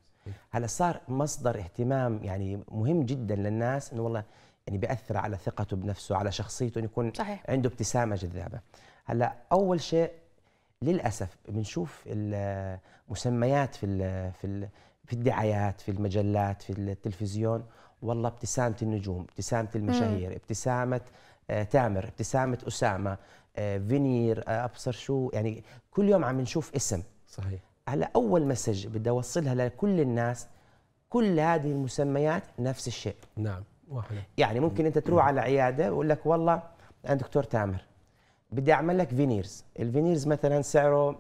هلا صار مصدر اهتمام يعني مهم جدا للناس انه والله يعني بياثر على ثقته بنفسه على شخصيته انه يكون صحيح. عنده ابتسامه جذابه هلا اول شيء للاسف بنشوف المسميات في الـ في الـ في الدعايات في المجلات في التلفزيون والله ابتسامه النجوم ابتسامه المشاهير ابتسامه آه، تامر ابتسامه اسامه آه، فينير آه، ابصر شو يعني كل يوم عم نشوف اسم صحيح هلا اول مسج بدي اوصلها لكل الناس كل هذه المسميات نفس الشيء نعم واحدة. يعني ممكن انت تروح على عياده ويقول لك والله انا دكتور تامر بدي اعمل لك فينيرز الفينيرز مثلا سعره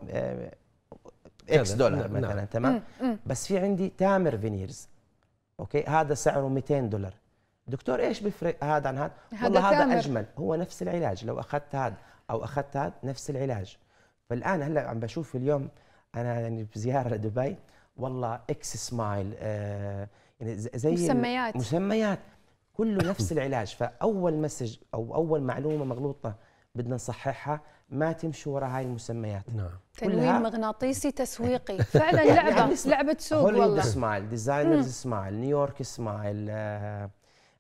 اكس دولار نعم. مثلا نعم. تمام مم. مم. بس في عندي تامر فينيرز اوكي هذا سعره 200 دولار دكتور ايش بيفرق هذا عن هذا والله هذا اجمل هو نفس العلاج لو اخذت هذا او اخذت هذا نفس العلاج فالان هلا عم بشوف اليوم انا يعني بزياره لدبي والله اكس سمايل آه يعني زي مسميات مسميات كله نفس العلاج فاول مسج او اول معلومه مغلوطه بدنا نصححها ما تمشي ورا هاي المسميات نعم تنوين مغناطيسي تسويقي فعلا يعني لعبه لعبه سوق والله سمايل ديزاينرز سمايل نيويورك سمايل آه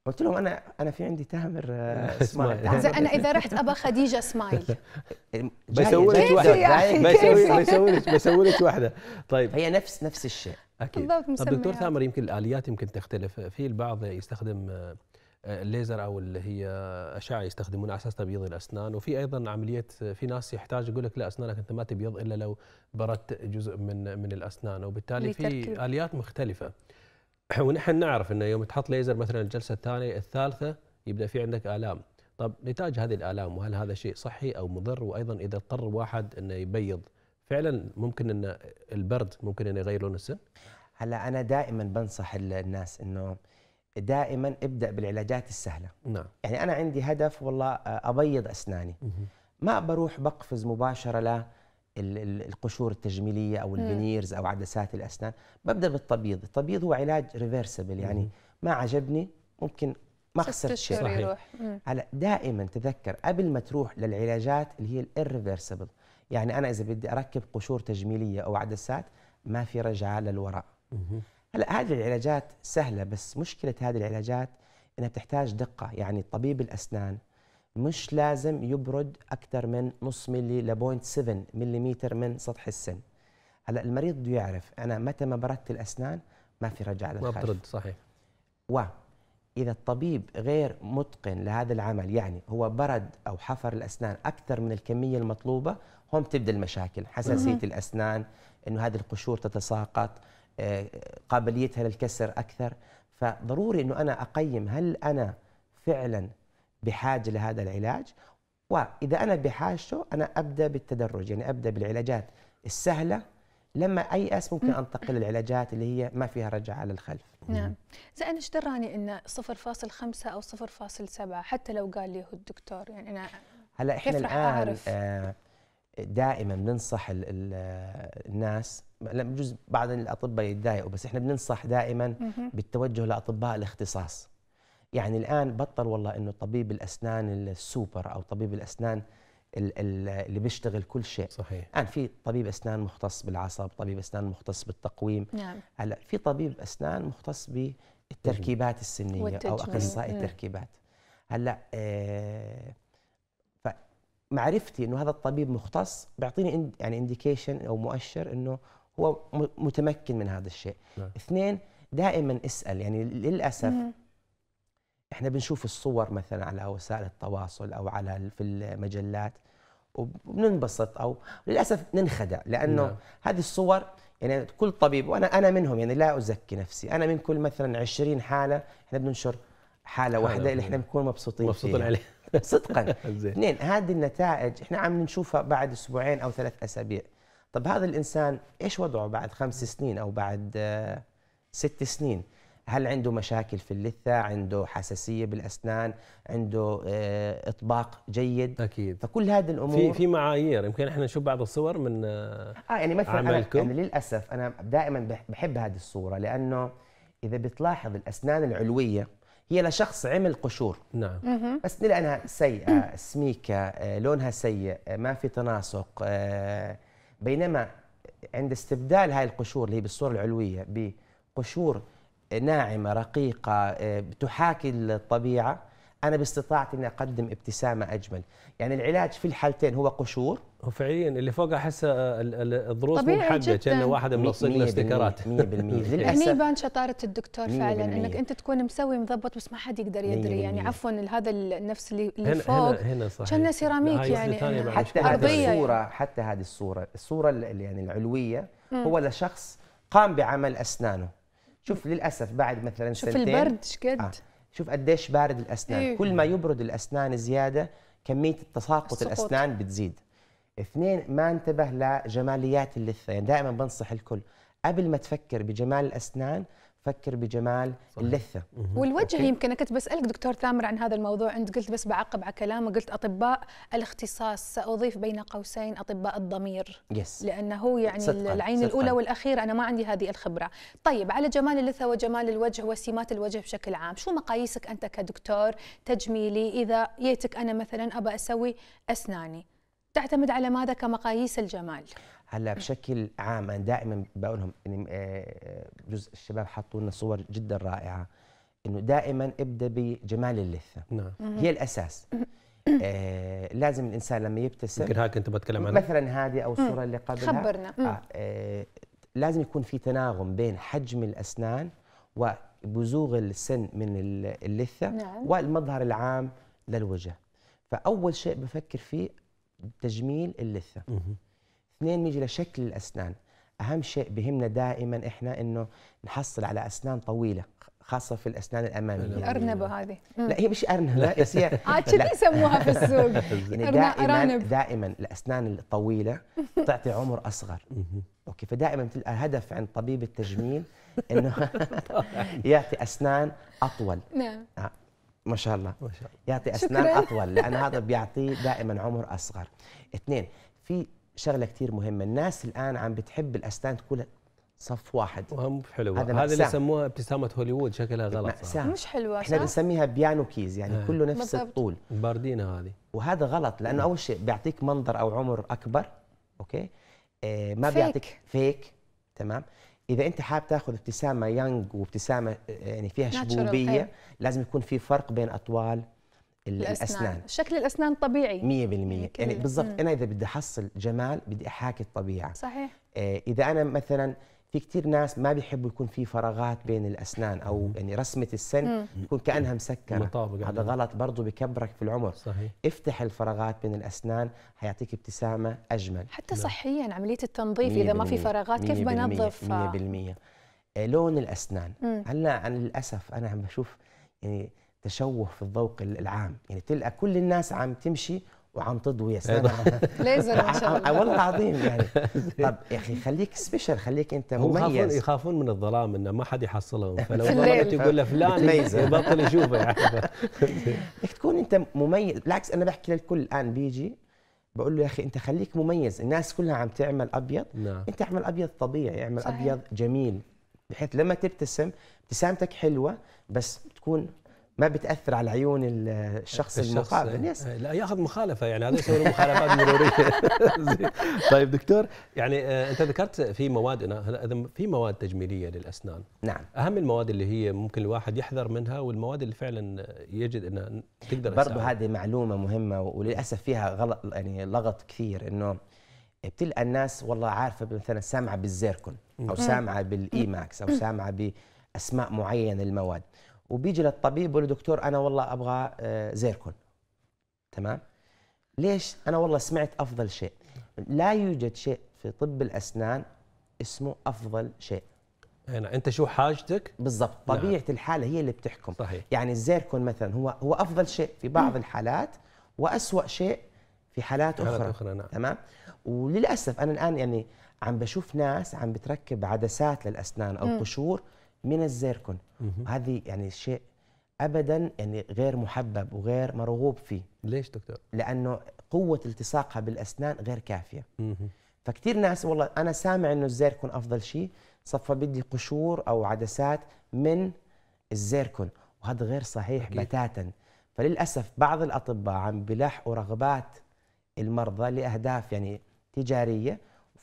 قلت لهم انا انا في عندي تامر آه، سمايل انا اذا رحت ابا خديجه سمايل بسوي لك واحده بسوي لك بسوي لك واحده طيب هي نفس نفس الشيء اكيد طب دكتور ثامر يمكن الاليات يمكن تختلف في البعض يستخدم آه، آه، الليزر او اللي هي اشعه يستخدمونها على اساس تبييض الاسنان وفي ايضا عمليه في ناس يحتاج يقول لك لا اسنانك انت ما تبيض الا لو بردت جزء من من الاسنان وبالتالي في اليات مختلفه ونحن نعرف انه يوم تحط ليزر مثلا الجلسه الثانيه الثالثه يبدا في عندك الام طب نتاج هذه الالام وهل هذا شيء صحي او مضر وايضا اذا اضطر واحد انه يبيض فعلا ممكن ان البرد ممكن انه يغير لون السن هلا انا دائما بنصح الناس انه دائما ابدا بالعلاجات السهله نعم يعني انا عندي هدف والله ابيض اسناني ما بروح بقفز مباشره القشور التجميليه او الفينيرز او عدسات الاسنان ببدا بالتبييض التبييض هو علاج ريفرسبل يعني ما عجبني ممكن ما خسرت شيء صحيح هلا دائما تذكر قبل ما تروح للعلاجات اللي هي الريفرسبل يعني انا اذا بدي اركب قشور تجميليه او عدسات ما في رجعه للوراء هلا هذه العلاجات سهله بس مشكله هذه العلاجات انها بتحتاج دقه يعني طبيب الاسنان مش لازم يبرد أكثر من نص ملي ل 0.7 ملم من سطح السن هلا المريض بده يعرف أنا متى ما بردت الأسنان ما في رجعة للخلف ما بترد صحيح و إذا الطبيب غير متقن لهذا العمل يعني هو برد أو حفر الأسنان أكثر من الكمية المطلوبة هم تبدأ المشاكل حساسية الأسنان أنه هذه القشور تتساقط آه، قابليتها للكسر أكثر فضروري أنه أنا أقيم هل أنا فعلا بحاجه لهذا العلاج واذا انا بحاجته انا ابدا بالتدرج يعني ابدا بالعلاجات السهله لما ايأس ممكن انتقل للعلاجات اللي هي ما فيها رجعه للخلف. نعم. زين ايش دراني انه 0.5 او 0.7 حتى لو قال لي هو الدكتور يعني انا هلا احنا كيف الان أعرف؟ آه، دائما بننصح آه، الناس بجوز بعض الاطباء يتضايقوا بس احنا بننصح دائما بالتوجه لاطباء الاختصاص. يعني الان بطل والله انه طبيب الاسنان السوبر او طبيب الاسنان اللي بيشتغل كل شيء صحيح الان في طبيب اسنان مختص بالعصب طبيب اسنان مختص بالتقويم نعم. هلا في طبيب اسنان مختص بالتركيبات السنيه والتجميل. او اخصائي نعم. التركيبات هلا آه معرفتي انه هذا الطبيب مختص بيعطيني يعني انديكيشن او مؤشر انه هو متمكن من هذا الشيء نعم. اثنين دائما اسال يعني للاسف مم. احنا بنشوف الصور مثلا على وسائل التواصل او على في المجلات وبننبسط او للاسف ننخدع لانه نعم. هذه الصور يعني كل طبيب وانا انا منهم يعني لا ازكي نفسي انا من كل مثلا 20 حاله احنا بننشر حاله واحده اللي احنا نعم. بنكون مبسوطين مبسوطين عليها صدقا اثنين هذه النتائج احنا عم نشوفها بعد اسبوعين او ثلاث اسابيع طب هذا الانسان ايش وضعه بعد خمس سنين او بعد آه، ست سنين هل عنده مشاكل في اللثه عنده حساسيه بالاسنان عنده آه، اطباق جيد اكيد فكل هذه الامور في في معايير يمكن احنا نشوف بعض الصور من اه, آه، يعني مثلا أنا, انا يعني للاسف انا دائما بحب هذه الصوره لانه اذا بتلاحظ الاسنان العلويه هي لشخص عمل قشور نعم بس لانها سيئه سميكه آه، لونها سيء ما في تناسق بينما عند استبدال هاي القشور اللي هي بالصوره العلويه بقشور ناعمه رقيقه بتحاكي آه، الطبيعه انا باستطاعتي اني اقدم ابتسامه اجمل يعني العلاج في الحالتين هو قشور وفعليا اللي فوق احس الضروس مو حقه كانه واحد ملصق له استيكرات 100% للاسف هني بان شطاره الدكتور فعلا انك انت تكون مسوي مضبط بس ما حد يقدر يدري يعني عفوا هذا النفس اللي هنا فوق هنا هنا صحيح كانه سيراميك يعني حتى هذه الصوره حتى هذه الصوره الصوره يعني العلويه هو لشخص قام بعمل اسنانه شوف للاسف بعد مثلا شوف سنتين شوف البرد شقد آه. شوف قديش بارد الاسنان إيه؟ كل ما يبرد الاسنان زياده كميه تساقط الاسنان بتزيد اثنين ما انتبه لجماليات اللثه يعني دائما بنصح الكل قبل ما تفكر بجمال الاسنان فكر بجمال صحيح. اللثه والوجه أوكي. يمكن كنت بسالك دكتور ثامر عن هذا الموضوع انت قلت بس بعقب على كلامه قلت اطباء الاختصاص ساضيف بين قوسين اطباء الضمير يس. لانه يعني صدقاً. العين صدقاً. الاولى والاخيره انا ما عندي هذه الخبره طيب على جمال اللثه وجمال الوجه وسمات الوجه بشكل عام شو مقاييسك انت كدكتور تجميلي اذا جيتك انا مثلا ابى اسوي اسناني تعتمد على ماذا كمقاييس الجمال هلا بشكل عام انا دائما بقولهم آه، آه، جزء الشباب حطوا لنا صور جدا رائعه انه دائما ابدا بجمال اللثه نعم هي الاساس آه لازم الانسان لما يبتسم يمكن هاك كنت بتكلم عنها مثلا هذه او الصوره اللي قبلها خبرنا آه آه لازم يكون في تناغم بين حجم الاسنان وبزوغ السن من اللثه نعم. والمظهر العام للوجه فاول شيء بفكر فيه تجميل اللثه اثنين نيجي لشكل الاسنان اهم شيء بهمنا دائما احنا انه نحصل على اسنان طويله خاصه في الاسنان الاماميه الارنبه هذه لا هي مش ارنبه بس هي عاد آه، كذي يسموها في السوق يعني دائما دائما الاسنان الطويله تعطي عمر اصغر اوكي فدائما الهدف عند طبيب التجميل انه يعطي اسنان اطول نعم آه. ما شاء الله ما شاء الله يعطي اسنان اطول لان هذا بيعطيه دائما عمر اصغر اثنين في شغله كثير مهمه الناس الان عم بتحب الاسنان تكون صف واحد وهم حلوة هذا اللي يسموها ابتسامة هوليوود شكلها غلط مأساة مش حلوة احنا بنسميها بيانو كيز يعني آه. كله نفس بالضبط. الطول باردينا هذه وهذا غلط لأنه أول شيء بيعطيك منظر أو عمر أكبر أوكي آه ما فيك. بيعطيك فيك تمام إذا أنت حابب تاخذ ابتسامة يانج وابتسامة يعني فيها شبوبية إيه. لازم يكون في فرق بين أطوال الاسنان, شكل الاسنان طبيعي 100% يعني بالضبط انا اذا بدي احصل جمال بدي احاكي الطبيعه صحيح آه اذا انا مثلا في كثير ناس ما بيحبوا يكون في فراغات بين الاسنان او يعني رسمه السن تكون كانها مسكره مطابق يعني. هذا غلط برضه بكبرك في العمر صحيح. افتح الفراغات بين الاسنان حيعطيك ابتسامه اجمل حتى لا. نعم. صحيا عمليه التنظيف اذا ما في فراغات كيف بنظف 100% آه لون الاسنان هلا عن للاسف انا عم بشوف يعني تشوه في الذوق العام يعني تلقى كل الناس عم تمشي وعم تضوي اسنانها ليزر ما شاء الله والله العظيم يعني طب يا اخي خليك سبيشل خليك انت مميز يخافون من الظلام انه ما حد يحصلهم فلو ظلمت يقول لفلان يبطل يشوفه يعني تكون انت مميز بالعكس انا بحكي للكل الان بيجي بقول له يا اخي انت خليك مميز الناس كلها عم تعمل ابيض نعم. انت اعمل ابيض طبيعي اعمل ابيض جميل بحيث لما تبتسم ابتسامتك حلوه بس تكون ما بتاثر على عيون الشخص, الشخص المقابل يس. آه، لا ياخذ مخالفه يعني هذا يسوي مخالفات مروريه طيب دكتور يعني آه، انت ذكرت في مواد هلا في مواد تجميليه للاسنان نعم اهم المواد اللي هي ممكن الواحد يحذر منها والمواد اللي فعلا يجد انها تقدر برضه هذه معلومه مهمه وللاسف فيها غلط يعني لغط كثير انه بتلقى الناس والله عارفه مثلا سامعه بالزيركون او سامعه بالايماكس او سامعه باسماء معينه للمواد وبيجي للطبيب بيقول له دكتور انا والله ابغى آه، زيركون تمام ليش انا والله سمعت افضل شيء لا يوجد شيء في طب الاسنان اسمه افضل شيء هنا انت شو حاجتك بالضبط نعم. طبيعه نعم. الحاله هي اللي بتحكم صحيح. يعني الزيركون مثلا هو هو افضل شيء في بعض الحالات واسوا شيء في حالات اخرى, حالات أخرى نعم. تمام وللاسف انا الان يعني عم بشوف ناس عم بتركب عدسات للاسنان او قشور من الزيركون هذه يعني شيء ابدا يعني غير محبب وغير مرغوب فيه ليش دكتور لانه قوه التصاقها بالاسنان غير كافيه فكثير ناس والله انا سامع انه الزيركون افضل شيء صفى بدي قشور او عدسات من الزيركون وهذا غير صحيح أكيد. بتاتا فللاسف بعض الاطباء عم بلحقوا رغبات المرضى لاهداف يعني تجاريه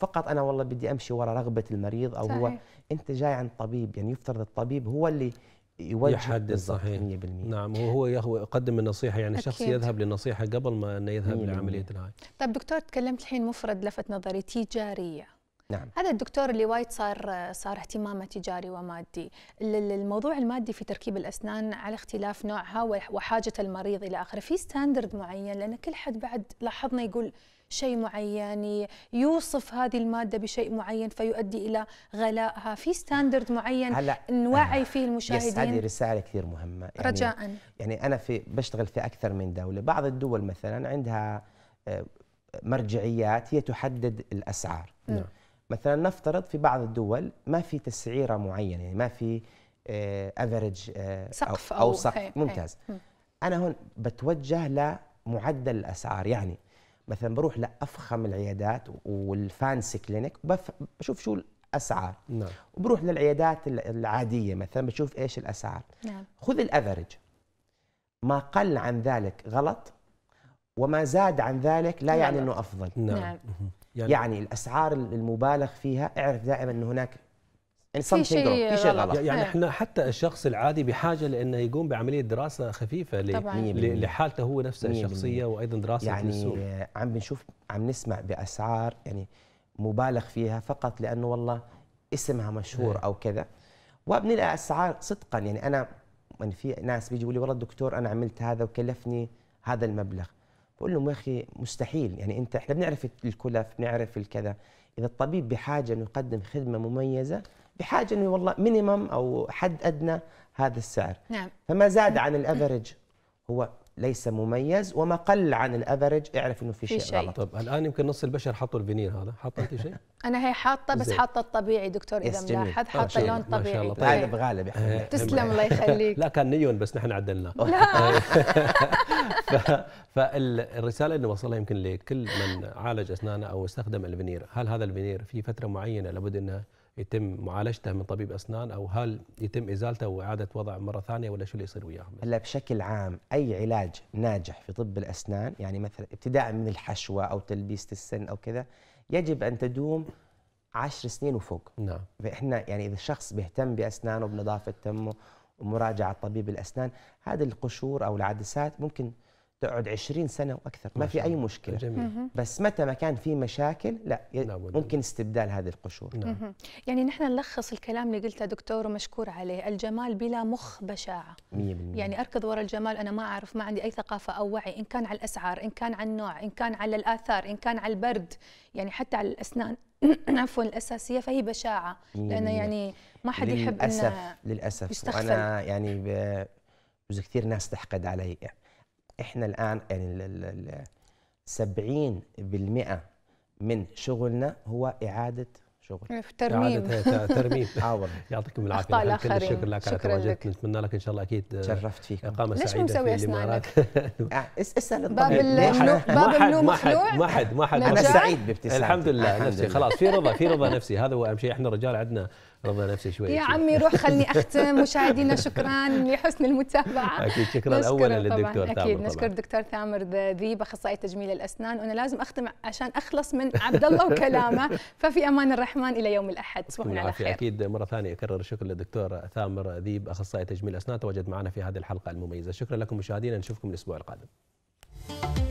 فقط انا والله بدي امشي ورا رغبه المريض او صحيح. هو انت جاي عند طبيب يعني يفترض الطبيب هو اللي يوجه يحدد صحيح 100% نعم وهو يقدم النصيحه يعني أكيد. شخص يذهب للنصيحه قبل ما انه يذهب لعمليه العاي طيب دكتور تكلمت الحين مفرد لفت نظري تجاريه نعم هذا الدكتور اللي وايد صار صار اهتمامه تجاري ومادي الموضوع المادي في تركيب الاسنان على اختلاف نوعها وحاجه المريض الى اخره في ستاندرد معين لان كل حد بعد لاحظنا يقول شيء معين يوصف هذه الماده بشيء معين فيؤدي الى غلائها في ستاندرد معين هلا نوعي آه، فيه المشاهدين هذه رساله كثير مهمه يعني رجاء يعني انا في بشتغل في اكثر من دوله بعض الدول مثلا عندها آه، مرجعيات هي تحدد الاسعار نعم. نعم. مثلا نفترض في بعض الدول ما في تسعيره معينه يعني ما في افريج آه، سقف او, أو سقف ممتاز هي. انا هون بتوجه لمعدل الاسعار يعني مثلا بروح لافخم العيادات والفانسي كلينيك بشوف شو الاسعار نعم. وبروح للعيادات العاديه مثلا بشوف ايش الاسعار نعم. خذ الافرج ما قل عن ذلك غلط وما زاد عن ذلك لا يعني انه افضل نعم. نعم. يعني, يعني الاسعار المبالغ فيها اعرف دائما انه هناك في شيء في شيء غلط يعني هي. إيه. احنا حتى الشخص العادي بحاجه لانه يقوم بعمليه دراسه خفيفه طبعاً. لحالته هو نفسه الشخصيه وايضا دراسه يعني السوق. يعني عم بنشوف عم نسمع باسعار يعني مبالغ فيها فقط لانه والله اسمها مشهور إيه. او كذا وبنلاقي اسعار صدقا يعني انا من في ناس بيجي يقول لي والله الدكتور انا عملت هذا وكلفني هذا المبلغ بقول لهم يا اخي مستحيل يعني انت احنا بنعرف الكلف بنعرف الكذا اذا الطبيب بحاجه انه يقدم خدمه مميزه بحاجه انه والله مينيمم او حد ادنى هذا السعر نعم. فما زاد عن الافرج هو ليس مميز وما قل عن الافرج اعرف انه في شيء, شيء غلط طب الان يمكن نص البشر حطوا الفينير هذا حاطه انت شيء انا هي حاطه بس حاطه الطبيعي دكتور اذا ملاحظ طيب، حاطه لون طبيعي طيب. غالب غالب آه، تسلم الله يخليك لا كان نيون بس نحن عدلناه فالرساله اللي وصلها يمكن لكل من عالج اسنانه او استخدم الفينير هل هذا الفينير في فتره معينه لابد انها يتم معالجته من طبيب اسنان او هل يتم ازالته واعاده وضعه مره ثانيه ولا شو اللي يصير وياهم؟ هلا بشكل عام اي علاج ناجح في طب الاسنان يعني مثلا ابتداء من الحشوه او تلبيسه السن او كذا يجب ان تدوم عشر سنين وفوق نعم فاحنا يعني اذا الشخص بيهتم باسنانه وبنظافه تمه ومراجعه طبيب الاسنان هذه القشور او العدسات ممكن تقعد 20 سنه واكثر ما في اي مشكله جميل. بس متى ما كان في مشاكل لا ممكن استبدال هذه القشور نعم. يعني نحن نلخص الكلام اللي قلته دكتور ومشكور عليه الجمال بلا مخ بشاعه 100% يعني اركض ورا الجمال انا ما اعرف ما عندي اي ثقافه او وعي ان كان على الاسعار ان كان على النوع ان كان على الاثار ان كان على البرد يعني حتى على الاسنان عفوا الاساسيه فهي بشاعه لانه يعني ما حد يحب للاسف للاسف وانا يعني بجوز كثير ناس تحقد علي احنا الان يعني 70% من شغلنا هو اعاده شغل يعني ترميم ترميم ترميم حاضر آه يعطيكم العافيه كل الشكر لك على تواجدك نتمنى لك ان شاء الله اكيد آه، تشرفت فيك اقامه سعيده في الامارات آه، اسال باب طيب، النوم باب ما حد ما حد ما حد انا سعيد بابتسامتي الحمد لله نفسي خلاص في رضا في رضا نفسي هذا هو اهم شيء احنا الرجال عندنا ربنا نفسي شوي يا عمي روح خلني اختم مشاهدينا شكرا لحسن المتابعه اكيد شكرا اولا للدكتور ثامر اكيد نشكر الدكتور ثامر ذيب اخصائي تجميل الاسنان وانا لازم اختم عشان اخلص من عبد الله وكلامه ففي امان الرحمن الى يوم الاحد تصبحون على خير اكيد مره ثانيه اكرر الشكر للدكتور ثامر ذيب اخصائي تجميل الاسنان تواجد معنا في هذه الحلقه المميزه شكرا لكم مشاهدينا نشوفكم الاسبوع القادم